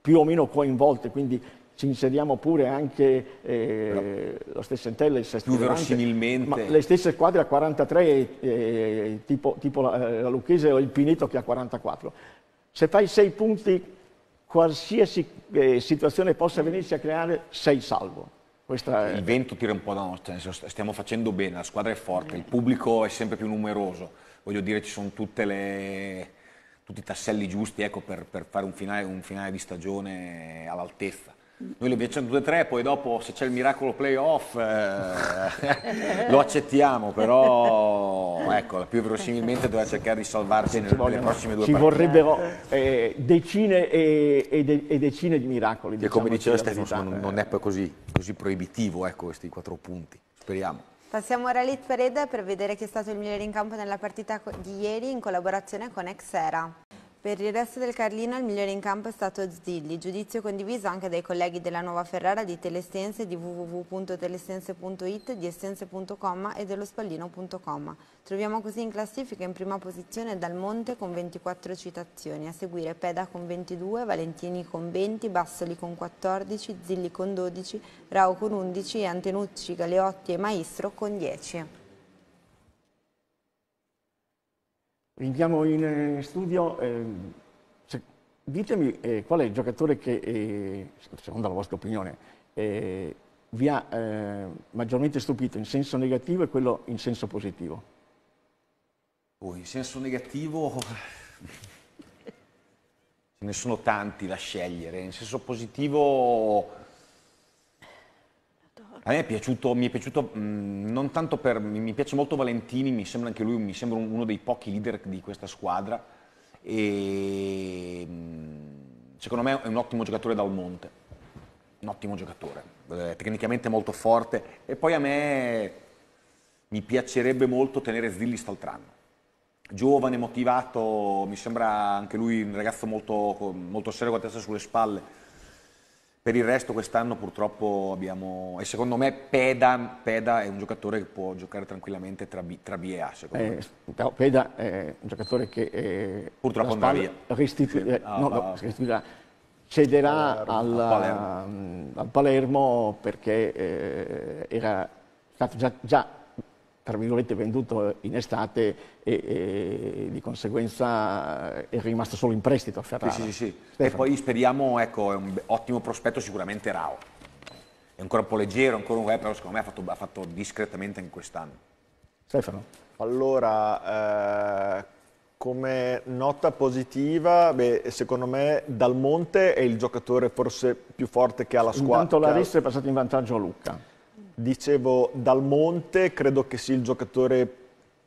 più o meno coinvolte, quindi ci inseriamo pure anche eh, la stessa Intella, il sesto più verosimilmente. Ma le stesse squadre a 43, eh, tipo, tipo la, eh, la Lucchese o il Pineto che ha 44. Se fai 6 punti qualsiasi eh, situazione possa mm. venirsi a creare, sei salvo. È... Il vento tira un po' da noi, cioè, stiamo facendo bene, la squadra è forte, il pubblico è sempre più numeroso, voglio dire ci sono le... tutti i tasselli giusti ecco, per, per, fare un finale, un finale di stagione all'altezza. Noi le vinciamo 2-3, poi dopo se c'è il miracolo playoff eh, lo accettiamo, però ecco, più verosimilmente dovrà cercare di salvarsi nelle, vogliono, prossime due partite. Ci vorrebbero eh, decine e, e, de, e, decine di miracoli. E diciamo, come diceva Stefano, non, non, è poi così, così proibitivo ecco, questi quattro punti, speriamo. Passiamo ora a Lit Pereda per vedere chi è stato il migliore in campo nella partita di ieri in collaborazione con Exera. Per il resto del Carlino il migliore in campo è stato Zilli, giudizio condiviso anche dai colleghi della Nuova Ferrara di Telestense, di www.telestense.it, di essense.com e dello spallino.com. Troviamo così in classifica in prima posizione Dalmonte con 24 citazioni, a seguire Peda con 22, Valentini con 20, Bassoli con 14, Zilli con 12, Rao con 11 e Antenucci, Galeotti e Maestro con 10. Rinviamo in eh, studio, ehm, se, ditemi eh, qual è il giocatore che, eh, secondo la vostra opinione, eh, vi ha eh, maggiormente stupito in senso negativo e quello in senso positivo? Oh, in senso negativo ce ne sono tanti da scegliere, in senso positivo a me è piaciuto, mi è piaciuto mh, mm, non tanto per... mi piace molto Valentini, mi sembra anche lui, mi sembra uno dei pochi leader di questa squadra e mm, secondo me è un ottimo giocatore dal monte, un ottimo giocatore, eh, tecnicamente molto forte e poi a me mi piacerebbe molto tenere Zilli Staltran. Giovane, motivato, mi sembra anche lui un ragazzo molto, molto serio con la testa sulle spalle per il resto quest'anno purtroppo abbiamo... E secondo me Peda, Peda è un giocatore che può giocare tranquillamente tra B, tra B e A, secondo eh, me. Peda è un giocatore che... Eh, purtroppo andrà via. Restituirà, ah, no, no, restituirà, cederà Palermo. Al, Palermo. Mm, al, Palermo. perché eh, era stato già, già tra virgolette venduto in estate e, e, di conseguenza è rimasto solo in prestito a Ferrara. Sì, sì, sì. E poi speriamo, ecco, è un ottimo prospetto sicuramente Rao. È ancora un po' leggero, ancora un, eh, però secondo me ha fatto, ha fatto discretamente in quest'anno. Stefano. Allora, eh, come nota positiva, beh, secondo me Dalmonte è il giocatore forse più forte che ha la squadra. Intanto Laris è passato in vantaggio a Lucca. Dicevo, Dal Monte credo che sia il giocatore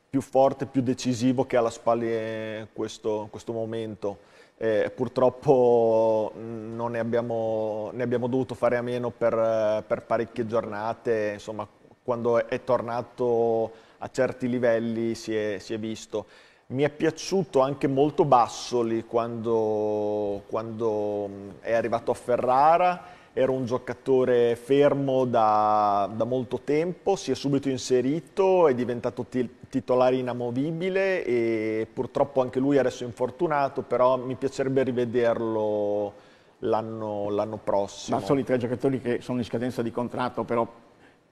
più forte, più decisivo che ha alla spalle questo, questo momento. Eh, purtroppo mm, non ne abbiamo, ne abbiamo, dovuto fare a meno per, eh, per parecchie giornate, insomma quando è tornato a certi livelli si è, si è visto. Mi è piaciuto anche molto Bassoli quando, quando mm, è arrivato a Ferrara era un giocatore fermo da, da, molto tempo, si è subito inserito, è diventato titolare inamovibile e purtroppo anche lui adesso è infortunato, però mi piacerebbe rivederlo l'anno prossimo. Ma sono i tre giocatori che sono in scadenza di contratto, però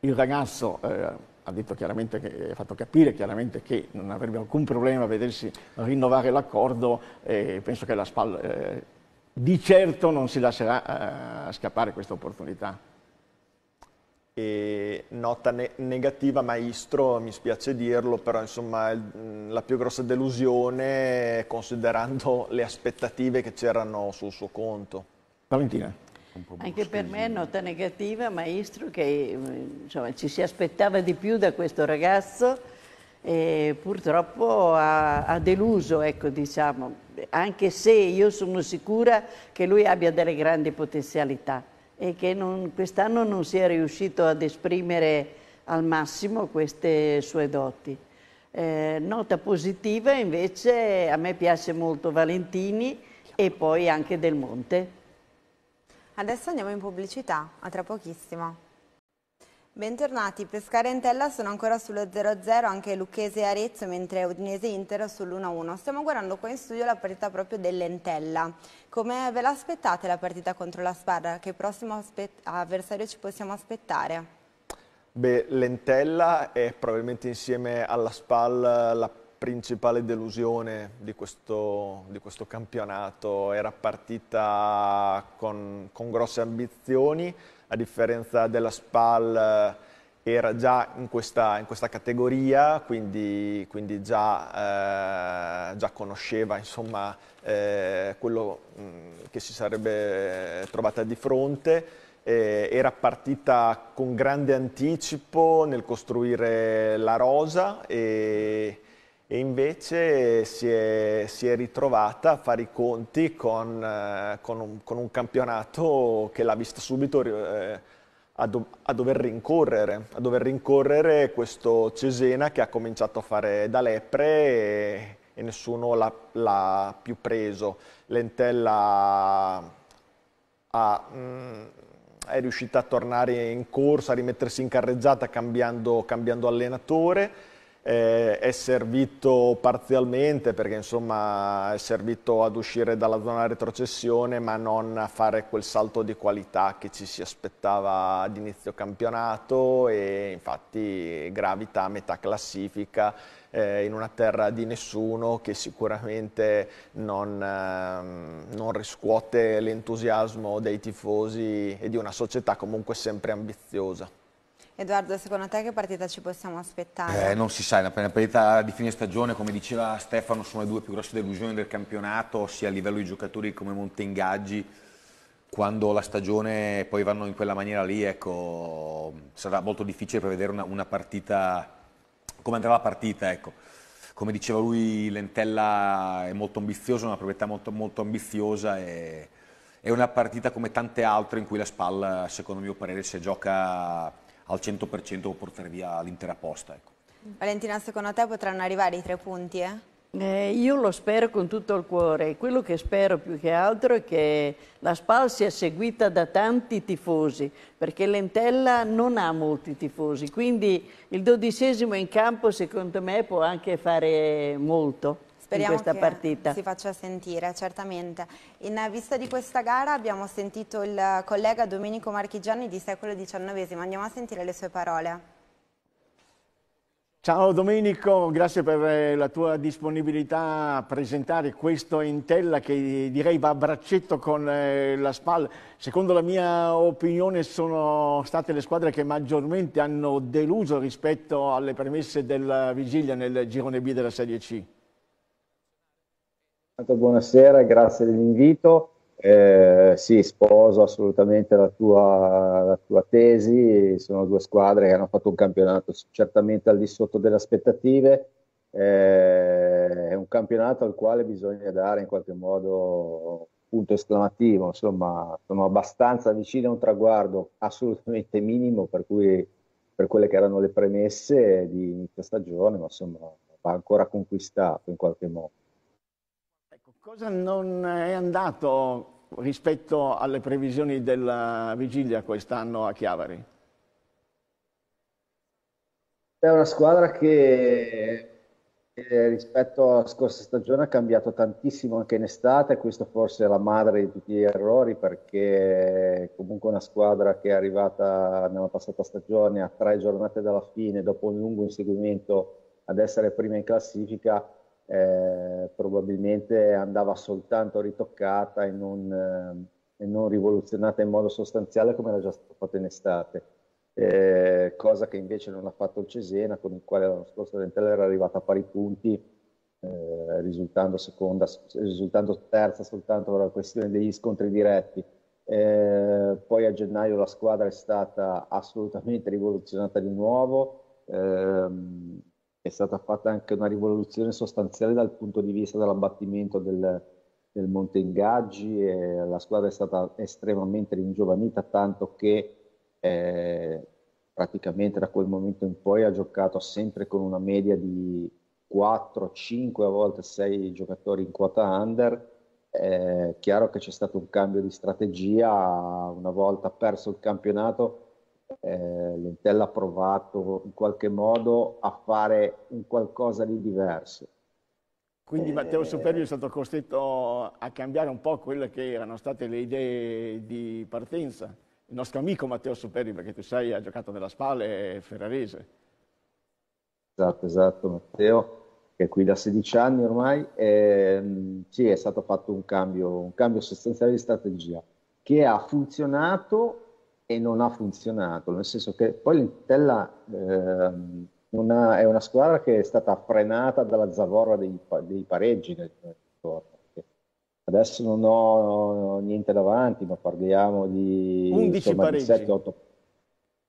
il ragazzo... Eh ha detto chiaramente che, ha fatto capire chiaramente che non avrebbe alcun problema a vedersi rinnovare l'accordo e penso che la spalla... eh, di certo non si lascerà uh, scappare questa opportunità. E nota ne negativa maestro, mi spiace dirlo, però insomma mm, la più grossa delusione considerando le aspettative che c'erano sul suo conto. Valentina. Anche per me è nota negativa, maestro, che mm, insomma, ci si aspettava di più da questo ragazzo e purtroppo ha, ha deluso, ecco, diciamo, anche se io sono sicura che lui abbia delle grandi potenzialità e che quest'anno non sia riuscito ad esprimere al massimo queste sue doti. Eh, nota positiva invece a me piace molto Valentini e poi anche Del Monte. Adesso andiamo in pubblicità, a tra pochissimo. Bentornati, Pescara e Intella sono ancora sullo 0-0, anche Lucchese e Arezzo, mentre Udinese e Inter sull'1-1. Stiamo guardando qua in studio la partita proprio dell'Entella. Come ve l'aspettate la partita contro la Sparra? Che prossimo avversario ci possiamo aspettare? Beh, l'Entella è probabilmente insieme alla SPAL la principale delusione di questo, di questo campionato. Era partita con, con, grosse ambizioni, a differenza della SPAL eh, era già in questa, in questa categoria, quindi, quindi già, eh, già, conosceva insomma, eh, quello mh, che si sarebbe trovata di fronte. Eh, era partita con grande anticipo nel costruire la rosa e e invece si è, si è, ritrovata a fare i conti con, eh, con, un, con un, campionato che l'ha vista subito eh, a, do, a, dover rincorrere, a dover rincorrere questo Cesena che ha cominciato a fare da lepre e, e nessuno l'ha più preso. Lentella ha, mh, mm, è riuscita a tornare in corsa, a rimettersi in carreggiata cambiando, cambiando allenatore eh, è servito parzialmente perché insomma è servito ad uscire dalla zona retrocessione ma non a fare quel salto di qualità che ci si aspettava ad inizio campionato e infatti gravita a metà classifica eh, in una terra di nessuno che sicuramente non, eh, non riscuote l'entusiasmo dei tifosi e di una società comunque sempre ambiziosa. Edoardo, secondo te che partita ci possiamo aspettare? Eh, non si sa, è una partita di fine stagione, come diceva Stefano, sono le due più grosse delusioni del campionato, sia a livello di giocatori come Montengaggi, quando la stagione poi vanno in quella maniera lì, ecco, sarà molto difficile prevedere una, una partita, come andrà la partita, ecco. Come diceva lui, Lentella è molto ambiziosa, una proprietà molto, molto ambiziosa e è una partita come tante altre in cui la spalla, secondo mio parere, se gioca al 100% o portare via l'intera posta. Ecco. Valentina, secondo te potranno arrivare i tre punti? Eh? Eh, io lo spero con tutto il cuore. Quello che spero più che altro è che la SPAL sia seguita da tanti tifosi, perché l'Entella non ha molti tifosi, quindi il dodicesimo in campo secondo me può anche fare molto. Speriamo che partita. si faccia sentire, certamente. In vista di questa gara abbiamo sentito il collega Domenico Marchigiani di Secolo XIX, andiamo a sentire le sue parole. Ciao Domenico, grazie per eh, la tua disponibilità a presentare questo Intella che eh, direi va a braccetto con eh, la SPAL. Secondo la mia opinione sono state le squadre che maggiormente hanno deluso rispetto alle premesse della vigilia nel girone B della Serie C buonasera, grazie dell'invito. Eh, sì, sposo assolutamente la tua, la tua, tesi, sono due squadre che hanno fatto un campionato certamente al di sotto delle aspettative, eh, è un campionato al quale bisogna dare in qualche modo punto esclamativo, insomma sono abbastanza vicini a un traguardo assolutamente minimo per, cui, per quelle che erano le premesse di inizio stagione, ma insomma va ancora conquistato in qualche modo. Cosa non è andato rispetto alle previsioni della vigilia quest'anno a Chiavari? È una squadra che eh, rispetto alla scorsa stagione ha cambiato tantissimo anche in estate, questo forse è la madre di tutti gli errori perché comunque una squadra che è arrivata nella passata stagione a tre giornate dalla fine dopo un lungo inseguimento ad essere prima in classifica eh, probabilmente andava soltanto ritoccata e non, eh, e non, rivoluzionata in modo sostanziale come era già stato fatto in estate. Eh, cosa che invece non ha fatto il Cesena, con il quale l'anno scorso l'Entella era arrivata a pari punti, eh, risultando, seconda, risultando terza soltanto per la questione degli scontri diretti. Eh, poi a gennaio la squadra è stata assolutamente rivoluzionata di nuovo. Ehm, è stata fatta anche una rivoluzione sostanziale dal punto di vista dell'abbattimento del, del monte ingaggi e la squadra è stata estremamente ringiovanita tanto che eh, praticamente da quel momento in poi ha giocato sempre con una media di 4, 5, a volte 6 giocatori in quota under. È chiaro che c'è stato un cambio di strategia, una volta perso il campionato eh, Lentella ha provato in qualche modo a fare un qualcosa di diverso. Quindi eh, Matteo Superbio è stato costretto a cambiare un po' quelle che erano state le idee di partenza. Il nostro amico Matteo Superbio, perché tu sai, ha giocato nella Spale Ferrarese. Esatto, esatto, Matteo, che è qui da 16 anni ormai. E, ehm, sì, è stato fatto un cambio, un cambio sostanziale di strategia che ha funzionato e non ha funzionato, nel senso che poi l'Intella eh, una, è una squadra che è stata frenata dalla zavorra dei, dei pareggi nel torno. Adesso non ho niente davanti, ma parliamo di 11 insomma, pareggi. 7, 8,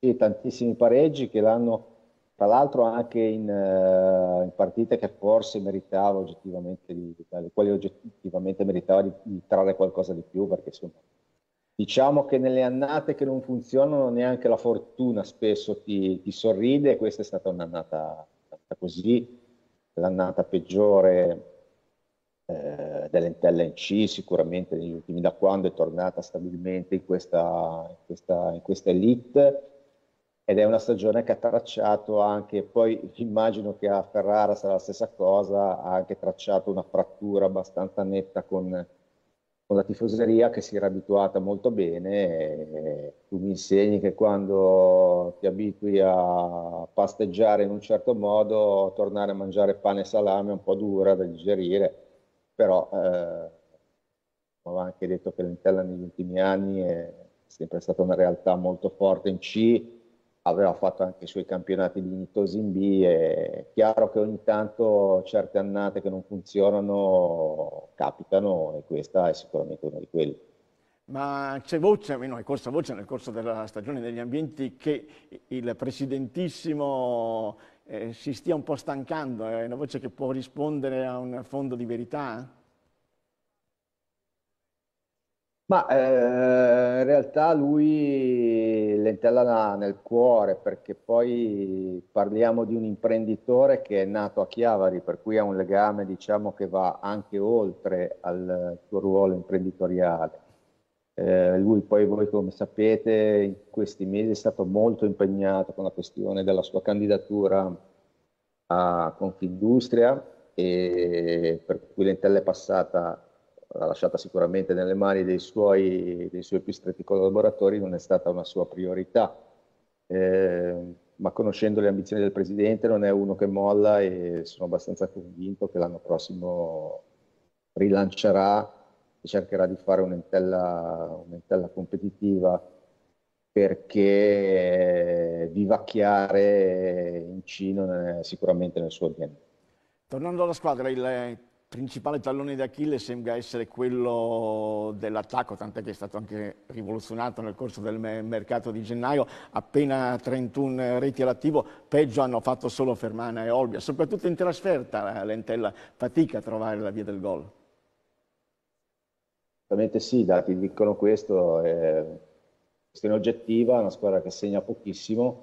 sì, tantissimi pareggi che l'hanno tra l'altro anche in, uh, in partite che forse meritava oggettivamente di, dalle quali oggettivamente meritava di, di trarre qualcosa di più perché insomma Diciamo che nelle annate che non funzionano neanche la fortuna spesso ti, ti sorride, questa è stata un'annata così, l'annata peggiore eh, dell'Entella in C sicuramente negli ultimi da quando è tornata stabilmente in questa, in questa, in questa elite ed è una stagione che ha tracciato anche, poi immagino che a Ferrara sarà la stessa cosa, ha anche tracciato una frattura abbastanza netta con, con la tifoseria che si era abituata molto bene. tu mi insegni che quando ti abitui a pasteggiare in un certo modo, tornare a mangiare pane e salame è un po' dura da digerire, però eh, ho anche detto che l'Intella negli ultimi anni è sempre stata una realtà molto forte in C aveva fatto anche i suoi campionati di in B, è chiaro che ogni tanto certe annate che non funzionano capitano e questa è sicuramente una di quelle. Ma c'è voce, almeno è corsa voce nel corso della stagione degli ambienti, che il presidentissimo eh, si stia un po' stancando, è una voce che può rispondere a un fondo di verità? Ma eh, in realtà lui Lentella l'ha nel cuore perché poi parliamo di un imprenditore che è nato a Chiavari, per cui ha un legame diciamo, che va anche oltre al suo ruolo imprenditoriale. Eh, lui poi voi come sapete in questi mesi è stato molto impegnato con la questione della sua candidatura a Confindustria e per cui Lentella è passata l'ha lasciata sicuramente nelle mani dei suoi, dei suoi, più stretti collaboratori, non è stata una sua priorità. Eh, ma conoscendo le ambizioni del Presidente non è uno che molla e sono abbastanza convinto che l'anno prossimo rilancerà e cercherà di fare un'entella, un'entella competitiva perché eh, vivacchiare in Cino è sicuramente nel suo DNA. Tornando alla squadra, il principale tallone d'Achille sembra essere quello dell'attacco, tant'è che è stato anche rivoluzionato nel corso del mercato di gennaio, appena 31 reti all'attivo, peggio hanno fatto solo Fermana e Olbia, soprattutto in trasferta eh, Lentella fatica a trovare la via del gol. Assolutamente sì, i dati dicono questo, è eh, questione oggettiva, una squadra che segna pochissimo,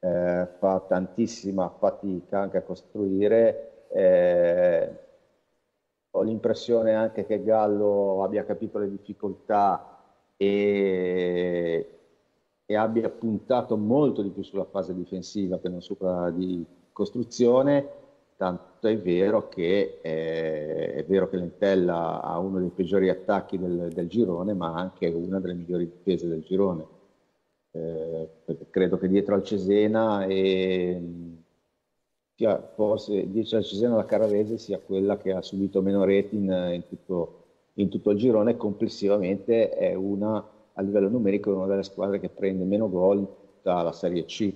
eh, fa tantissima fatica anche a costruire, eh, ho l'impressione anche che Gallo abbia capito le difficoltà e, e abbia puntato molto di più sulla fase difensiva che non sulla di costruzione, tanto è vero che, eh, è vero che l'Entella ha uno dei peggiori attacchi del, del, girone, ma anche una delle migliori difese del girone. Eh, credo che dietro al Cesena e sia forse dietro la Cesena la Caravese sia quella che ha subito meno rating in tutto, in tutto il girone complessivamente è una a livello numerico è una delle squadre che prende meno gol dalla Serie C.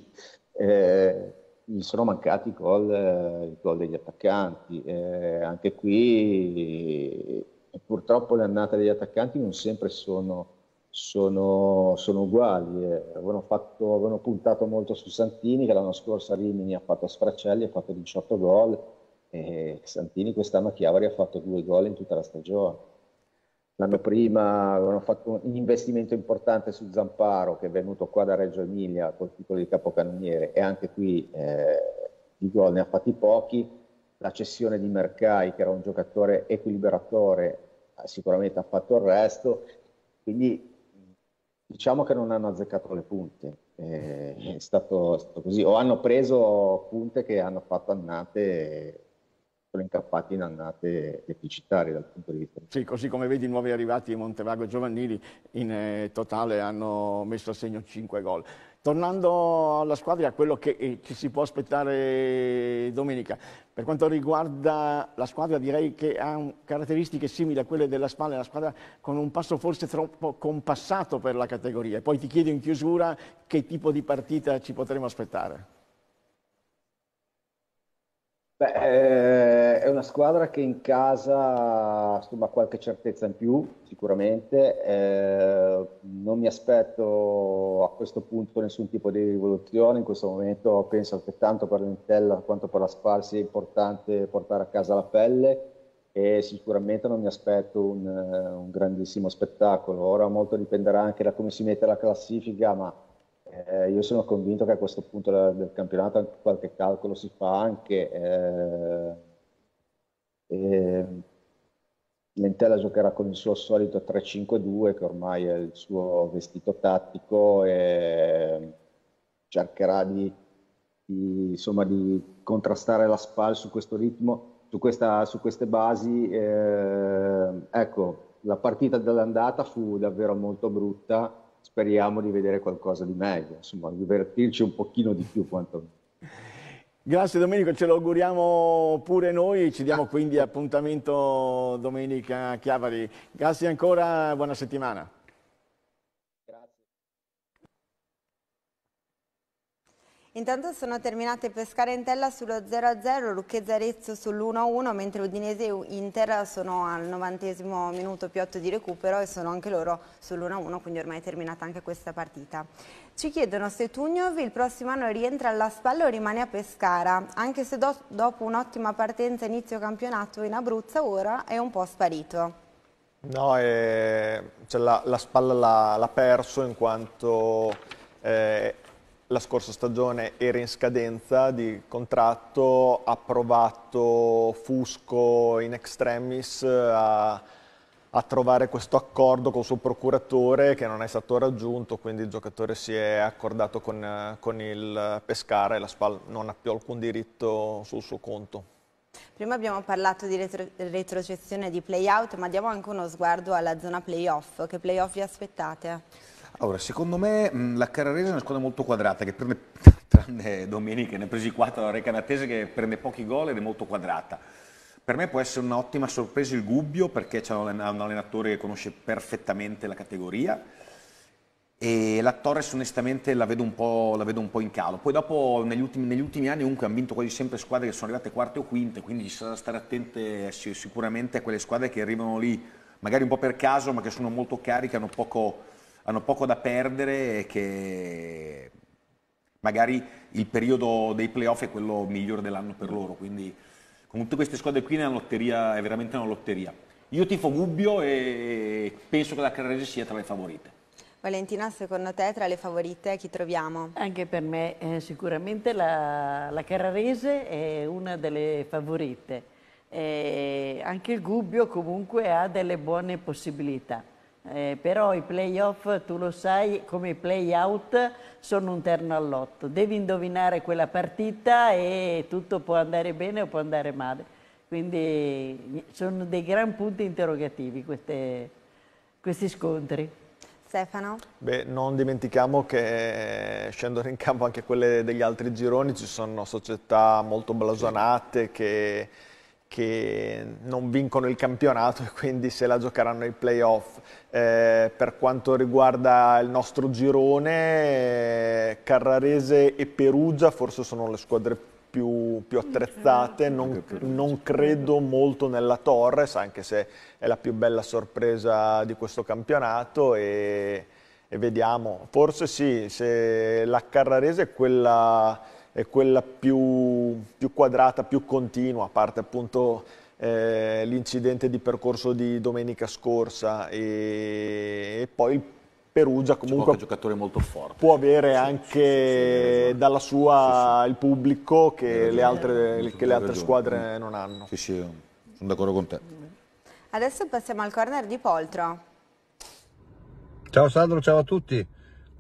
Eh, gli sono mancati i gol, eh, gol, degli attaccanti, eh, anche qui purtroppo le annate degli attaccanti non sempre sono sono, sono uguali. Eh, avevano, fatto, avevano, puntato molto su Santini, che l'anno scorso Rimini ha fatto a Sfracelli, ha fatto 18 gol. E Santini quest'anno a Chiavari ha fatto due gol in tutta la stagione. L'anno prima avevano fatto un investimento importante su Zamparo, che è venuto qua da Reggio Emilia col titolo di capocannoniere, e anche qui eh, di gol ne ha fatti pochi. La cessione di Mercai, che era un giocatore equilibratore, sicuramente ha fatto il resto. Quindi diciamo che non hanno azzeccato le punte, eh, è stato, è stato così, o hanno preso punte che hanno fatto annate sono incappati in annate deficitarie dal punto di vista. Sì, così come vedi i nuovi arrivati Montevago e Giovannini in eh, totale hanno messo a segno 5 gol. Tornando alla squadra, a quello che eh, ci si può aspettare domenica, per quanto riguarda la squadra direi che ha caratteristiche simili a quelle della Spalla, la squadra con un passo forse troppo compassato per la categoria. Poi ti chiedo in chiusura che tipo di partita ci potremo aspettare. Beh, eh, è una squadra che in casa ha qualche certezza in più, sicuramente. Eh, non mi aspetto a questo punto nessun tipo di rivoluzione. In questo momento penso che tanto per l'Intella quanto per la Spal sia importante portare a casa la pelle e sicuramente non mi aspetto un, un grandissimo spettacolo. Ora molto dipenderà anche da come si mette la classifica, ma eh, io sono convinto che a questo punto del campionato qualche calcolo si fa anche. Eh, eh, Lentella giocherà con il suo solito 3-5-2 che ormai è il suo vestito tattico e ehm, cercherà di, di, insomma, di contrastare la SPAL su questo ritmo, su, questa, su queste basi. Eh, ecco, la partita dell'andata fu davvero molto brutta speriamo di vedere qualcosa di meglio, insomma, divertirci un pochino di più quantomeno. Grazie Domenico, ce lo auguriamo pure noi, ci diamo quindi appuntamento domenica a Chiavari. Grazie ancora, buona settimana. Intanto sono terminate Pescarentella sullo 0-0, Lucchese Arezzo sull'1-1, mentre Udinese e Inter sono al 90 minuto più 8 di recupero e sono anche loro sull'1-1, quindi ormai è terminata anche questa partita. Ci chiedono se Tugnov il prossimo anno rientra alla spalla o rimane a Pescara, anche se do dopo un'ottima partenza inizio campionato in Abruzzo ora è un po' sparito. No, eh, cioè la, la, spalla l'ha perso in quanto eh, la scorsa stagione era in scadenza di contratto, ha provato Fusco in extremis eh, a, a trovare questo accordo con il suo procuratore che non è stato raggiunto, quindi il giocatore si è accordato con, con il Pescara e la SPAL non ha più alcun diritto sul suo conto. Prima abbiamo parlato di retro retrocessione di play-out, ma diamo anche uno sguardo alla zona playoff. Che playoff vi aspettate? Allora, secondo me mh, mm, la Carrarese è una squadra molto quadrata, che prende, tranne Domenica, ne ha presi 4 la Recanatese che prende pochi gol ed è molto quadrata. Per me può essere un'ottima sorpresa il Gubbio perché ha un allenatore che conosce perfettamente la categoria e la Torres onestamente la vedo un po', vedo un po in calo. Poi dopo negli ultimi, negli ultimi anni comunque hanno vinto quasi sempre squadre che sono arrivate quarte o quinte, quindi ci sarà da stare attente sicuramente a quelle squadre che arrivano lì magari un po' per caso ma che sono molto cariche, hanno poco hanno poco da perdere e che magari il periodo dei playoff è quello migliore dell'anno per loro, quindi con tutte queste squadre qui è, lotteria, è veramente una lotteria. Io tifo Gubbio e penso che la Carrese sia tra le favorite. Valentina, secondo te tra le favorite chi troviamo? Anche per me eh, sicuramente la, la Carrarese è una delle favorite. Eh, anche il Gubbio comunque ha delle buone possibilità. Eh, però i playoff, tu lo sai, come i playout sono un terno all'otto. Devi indovinare quella partita e tutto può andare bene o può andare male. Quindi sono dei gran punti interrogativi queste, questi scontri. Stefano? Beh, non dimentichiamo che scendono in campo anche quelle degli altri gironi ci sono società molto blasonate che che non vincono il campionato e quindi se la giocheranno i playoff. Eh, per quanto riguarda il nostro girone, Carrarese e Perugia forse sono le squadre più, più attrezzate, non, non, credo molto nella Torres, anche se è la più bella sorpresa di questo campionato e, e vediamo. Forse sì, se la Carrarese è quella è quella più, più quadrata, più continua, a parte appunto eh, l'incidente di percorso di domenica scorsa e, e poi il Perugia comunque giocatore molto forte. può avere sì, anche sì, sì, dalla sua il pubblico che le altre, che le altre squadre non hanno. Sì, sì, sono d'accordo con te. Adesso passiamo al corner di Poltro. Ciao Sandro, ciao a tutti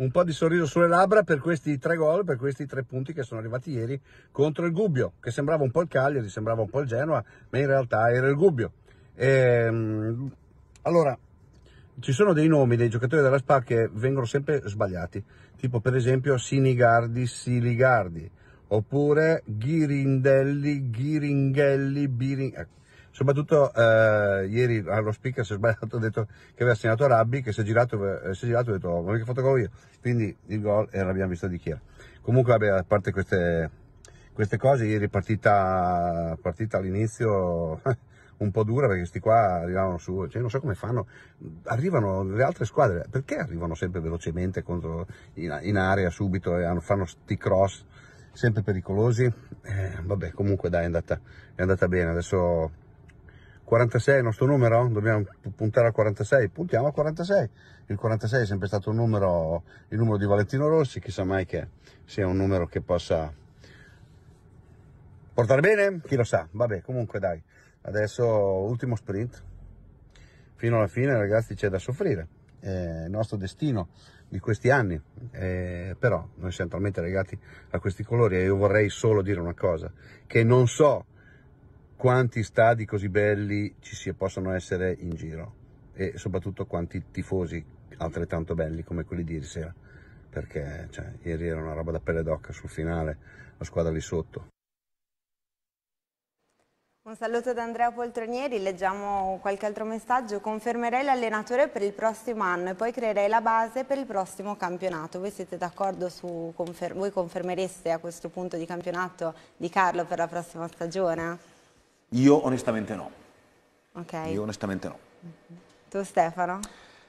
un po' di sorriso sulle labbra per questi tre gol, per questi tre punti che sono arrivati ieri contro il Gubbio, che sembrava un po' il Cagliari, sembrava un po' il Genoa, ma in realtà era il Gubbio. E, ehm, allora, ci sono dei nomi dei giocatori della SPA che vengono sempre sbagliati, tipo per esempio Sinigardi, Siligardi, oppure Ghirindelli, Ghiringhelli, Biring... Ecco, Soprattutto eh, ieri allo speaker si è sbagliato, ha detto che aveva segnato Rabbi, che si è girato, eh, si è girato e ha detto oh, non è che ho fatto gol io. Quindi il gol era l'abbiamo visto di Chiera. Comunque vabbè, a parte queste, queste cose, ieri partita, partita all'inizio... un po' dura perché questi qua arrivavano su, cioè non so come fanno, arrivano le altre squadre, perché arrivano sempre velocemente contro, in, in, area subito e hanno, fanno sti cross sempre pericolosi? Eh, vabbè comunque dai è andata, è andata bene, adesso 46 è il nostro numero, dobbiamo puntare al 46, puntiamo al 46. Il 46 è sempre stato un numero, il numero di Valentino Rossi, chissà mai che sia un numero che possa portare bene, chi lo sa. Vabbè, comunque dai, adesso ultimo sprint. Fino alla fine ragazzi c'è da soffrire, è il nostro destino di questi anni, eh, però noi siamo talmente legati a questi colori e io vorrei solo dire una cosa, che non so quanti stadi così belli ci sia, possono essere in giro e soprattutto quanti tifosi altrettanto belli come quelli di ieri sera perché cioè, ieri era una roba da pelle d'occa sul finale, la squadra lì sotto. Un saluto da Andrea Poltronieri, leggiamo qualche altro messaggio. Confermerei l'allenatore per il prossimo anno e poi creerei la base per il prossimo campionato. Voi siete d'accordo su... Confer voi confermereste a questo punto di campionato di Carlo per la prossima stagione? Io onestamente no. Okay. Io onestamente no. Tu Stefano?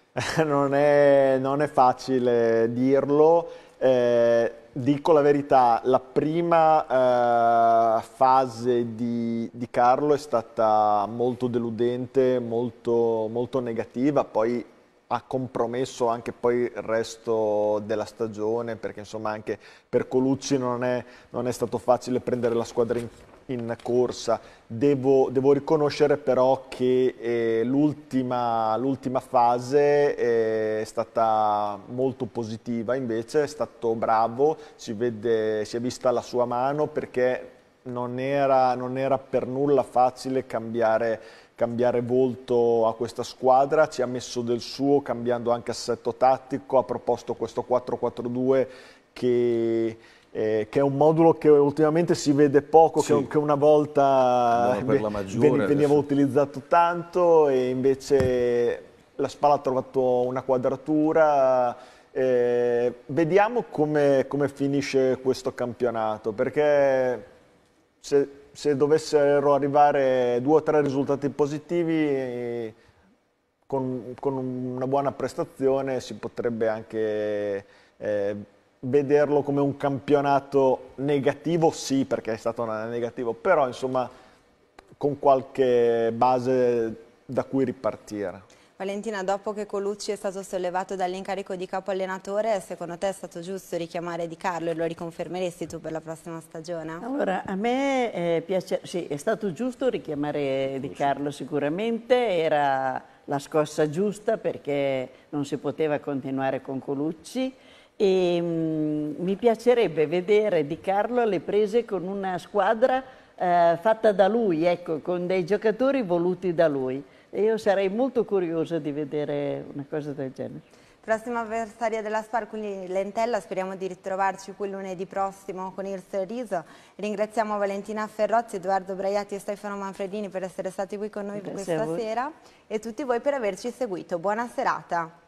non, è, non è, facile dirlo. Eh, dico la verità, la prima eh, fase di, di, Carlo è stata molto deludente, molto, molto negativa, poi ha compromesso anche poi il resto della stagione perché insomma anche per Colucci non è, non è stato facile prendere la squadra in in corsa. Devo, devo riconoscere però che eh, l'ultima, fase eh, è stata molto positiva, invece è stato bravo, si, vede, si è vista la sua mano perché non era, non era per nulla facile cambiare cambiare volto a questa squadra, ci ha messo del suo cambiando anche assetto tattico, ha proposto questo 4-4-2 che eh, che è un modulo che ultimamente si vede poco, sì. che, che, una volta maggiore, veniva utilizzato tanto e invece la spalla ha trovato una quadratura. Eh, vediamo come, come, finisce questo campionato, perché se, se, dovessero arrivare due o tre risultati positivi, con, con una buona prestazione si potrebbe anche... Eh, vederlo come un campionato negativo, sì, perché è stato negativo, però insomma con qualche base da cui ripartire. Valentina, dopo che Colucci è stato sollevato dall'incarico di capo allenatore, secondo te è stato giusto richiamare Di Carlo e lo riconfermeresti tu per la prossima stagione? Allora, a me eh, piace, sì, è stato giusto richiamare Di Carlo sicuramente, era la scossa giusta perché non si poteva continuare con Colucci, e ehm, mh, mi piacerebbe vedere Di Carlo alle prese con una squadra eh, fatta da lui, ecco, con dei giocatori voluti da lui. E io sarei molto curiosa di vedere una cosa del genere. Prossima avversaria della SPAR, quindi Lentella, speriamo di ritrovarci qui lunedì prossimo con il sorriso. Ringraziamo Valentina Ferrozzi, Edoardo Braiati e Stefano Manfredini per essere stati qui con noi Grazie questa sera e tutti voi per averci seguito. Buona serata.